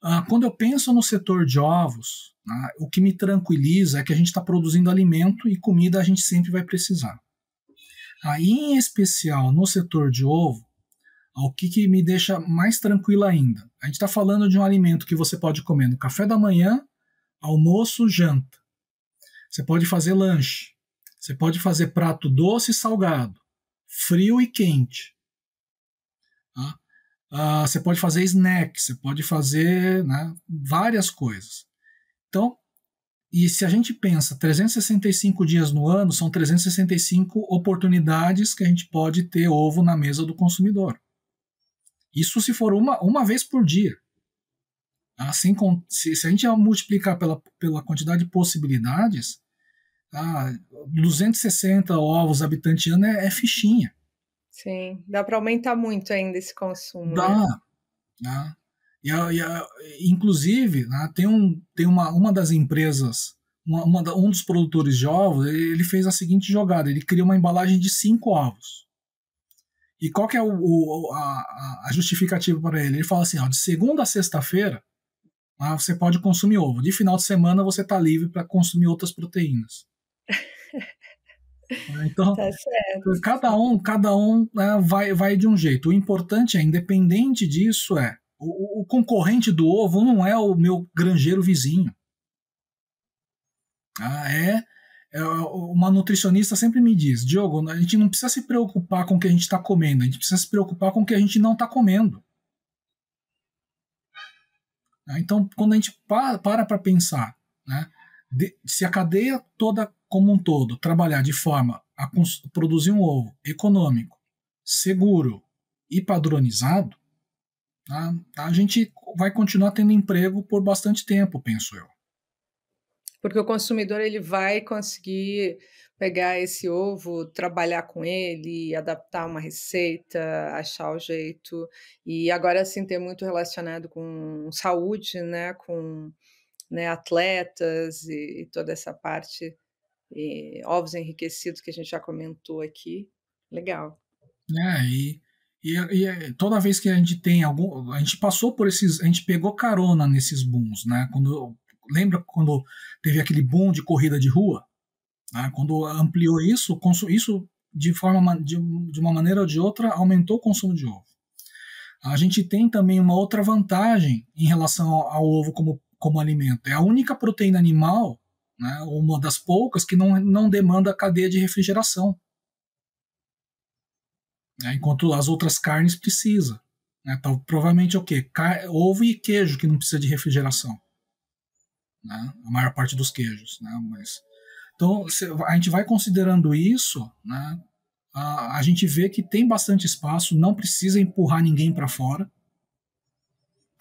S1: Ah, quando eu penso no setor de ovos, né, o que me tranquiliza é que a gente está produzindo alimento e comida a gente sempre vai precisar. Aí, em especial no setor de ovo, ah, o que, que me deixa mais tranquilo ainda? A gente está falando de um alimento que você pode comer no café da manhã, almoço, janta. Você pode fazer lanche. Você pode fazer prato doce e salgado, frio e quente. Tá? Ah, você pode fazer snack, você pode fazer né, várias coisas. Então, e se a gente pensa, 365 dias no ano são 365 oportunidades que a gente pode ter ovo na mesa do consumidor. Isso se for uma, uma vez por dia. Assim, se, se a gente multiplicar pela, pela quantidade de possibilidades, ah, 260 ovos habitante ano é, é fichinha.
S2: Sim, dá para aumentar muito ainda esse consumo. Né? Dá, né?
S1: Né? E, e, inclusive, né, tem, um, tem uma, uma das empresas, uma, uma, um dos produtores de ovos, ele fez a seguinte jogada: ele criou uma embalagem de cinco ovos. E qual que é o, o a, a, justificativa para ele? Ele fala assim: ó, de segunda a sexta-feira né, você pode consumir ovo, de final de semana você está livre para consumir outras proteínas. Né? Então, tá cada um, cada um né, vai, vai de um jeito. O importante é, independente disso, é o, o, concorrente do ovo não é o meu granjeiro vizinho. Ah, é, é, uma nutricionista sempre me diz, Diogo, a gente não precisa se preocupar com o que a gente está comendo, a gente precisa se preocupar com o que a gente não está comendo. Ah, então, quando a gente para para pensar, né, de, se a cadeia toda como um todo, trabalhar de forma a produzir um ovo econômico, seguro e padronizado, a, tá? a gente vai continuar tendo emprego por bastante tempo, penso eu.
S2: Porque o consumidor ele vai conseguir pegar esse ovo, trabalhar com ele, adaptar uma receita, achar o jeito. E agora sim tem muito relacionado com saúde, né, com né, atletas e, e toda essa parte e eh, ovos enriquecidos que a gente já comentou aqui. Legal.
S1: É, e, e, e, eh, toda vez que a gente tem algum. A gente passou por esses. A gente pegou carona nesses booms, né? Quando, lembra quando teve aquele boom de corrida de rua? Né? Quando ampliou isso, isso de, forma, de, de uma maneira ou de outra aumentou o consumo de ovo. A gente tem também uma outra vantagem em relação ao, ao ovo como, como alimento. É a única proteína animal né, uma das poucas que não, não demanda cadeia de refrigeração. Né, enquanto as outras carnes precisa. Né, então, provavelmente é o quê? Car ovo e queijo que não precisa de refrigeração. Né, a maior parte dos queijos. Né, mas, então, a gente vai considerando isso, né, a, a gente vê que tem bastante espaço, não precisa empurrar ninguém para fora.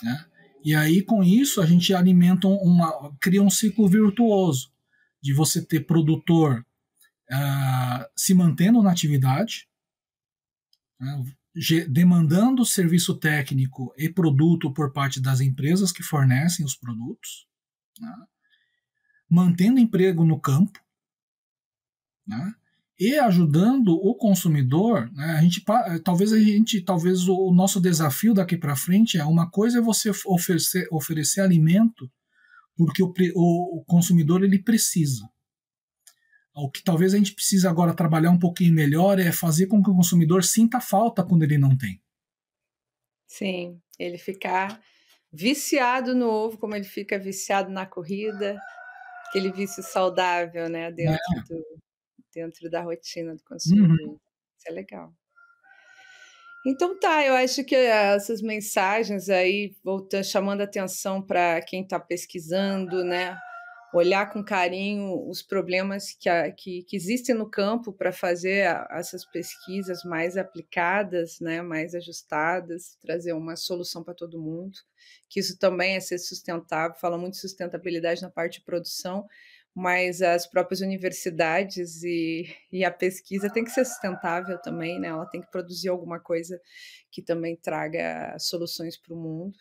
S1: Né, e aí, com isso, a gente alimenta uma. cria um ciclo virtuoso de você ter produtor uh, se mantendo na atividade, né, demandando serviço técnico e produto por parte das empresas que fornecem os produtos, né, mantendo emprego no campo, né, e ajudando o consumidor, né, a gente eh, talvez a gente talvez o, nosso desafio daqui para frente é uma coisa é você oferecer, oferecer alimento porque o, o, consumidor ele precisa. O que talvez a gente precisa agora trabalhar um pouquinho melhor é fazer com que o consumidor sinta falta quando ele não tem.
S2: Sim, ele ficar viciado no ovo, como ele fica viciado na corrida, aquele vício saudável, né, né? dentro é. do dentro da rotina do uhum. consumidor. Uhum. Isso é legal. Então tá, eu acho que eh, essas mensagens aí voltando, tá chamando atenção para quem está pesquisando, né? Olhar com carinho os problemas que, que, que existem no campo para fazer essas pesquisas mais aplicadas, né, mais ajustadas, trazer uma solução para todo mundo, que isso também é ser sustentável, fala muito de sustentabilidade na parte de produção, mas as próprias universidades e, e a pesquisa tem que ser sustentável também, né? Ela tem que produzir alguma coisa que também traga soluções para o mundo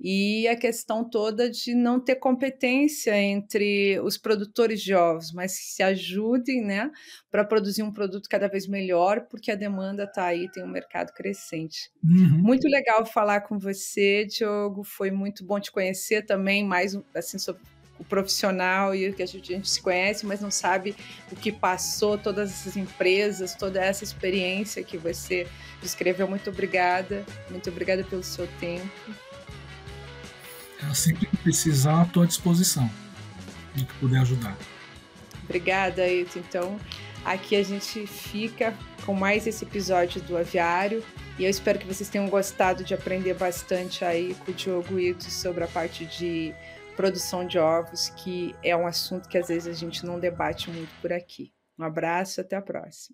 S2: e a questão toda de não ter competência entre os produtores de ovos, mas se ajudem né, para produzir um produto cada vez melhor, porque a demanda está aí, tem um mercado crescente. Uhum. Muito legal falar com você, Diogo, foi muito bom te conhecer também, mais assim, sobre o profissional e o que a gente, se conhece, mas não sabe o que passou, todas essas empresas, toda essa experiência que você descreveu. Muito obrigada, muito obrigada pelo seu tempo.
S1: sempre que precisar, estou à disposição, no que puder ajudar.
S2: Obrigada, Ito Então, aqui a gente fica com mais esse episódio do Aviário. E eu espero que vocês tenham gostado de aprender bastante aí com o Diogo Ito sobre a parte de produção de ovos, que é um assunto que às vezes a gente não debate muito por aqui. Um abraço, até a próxima.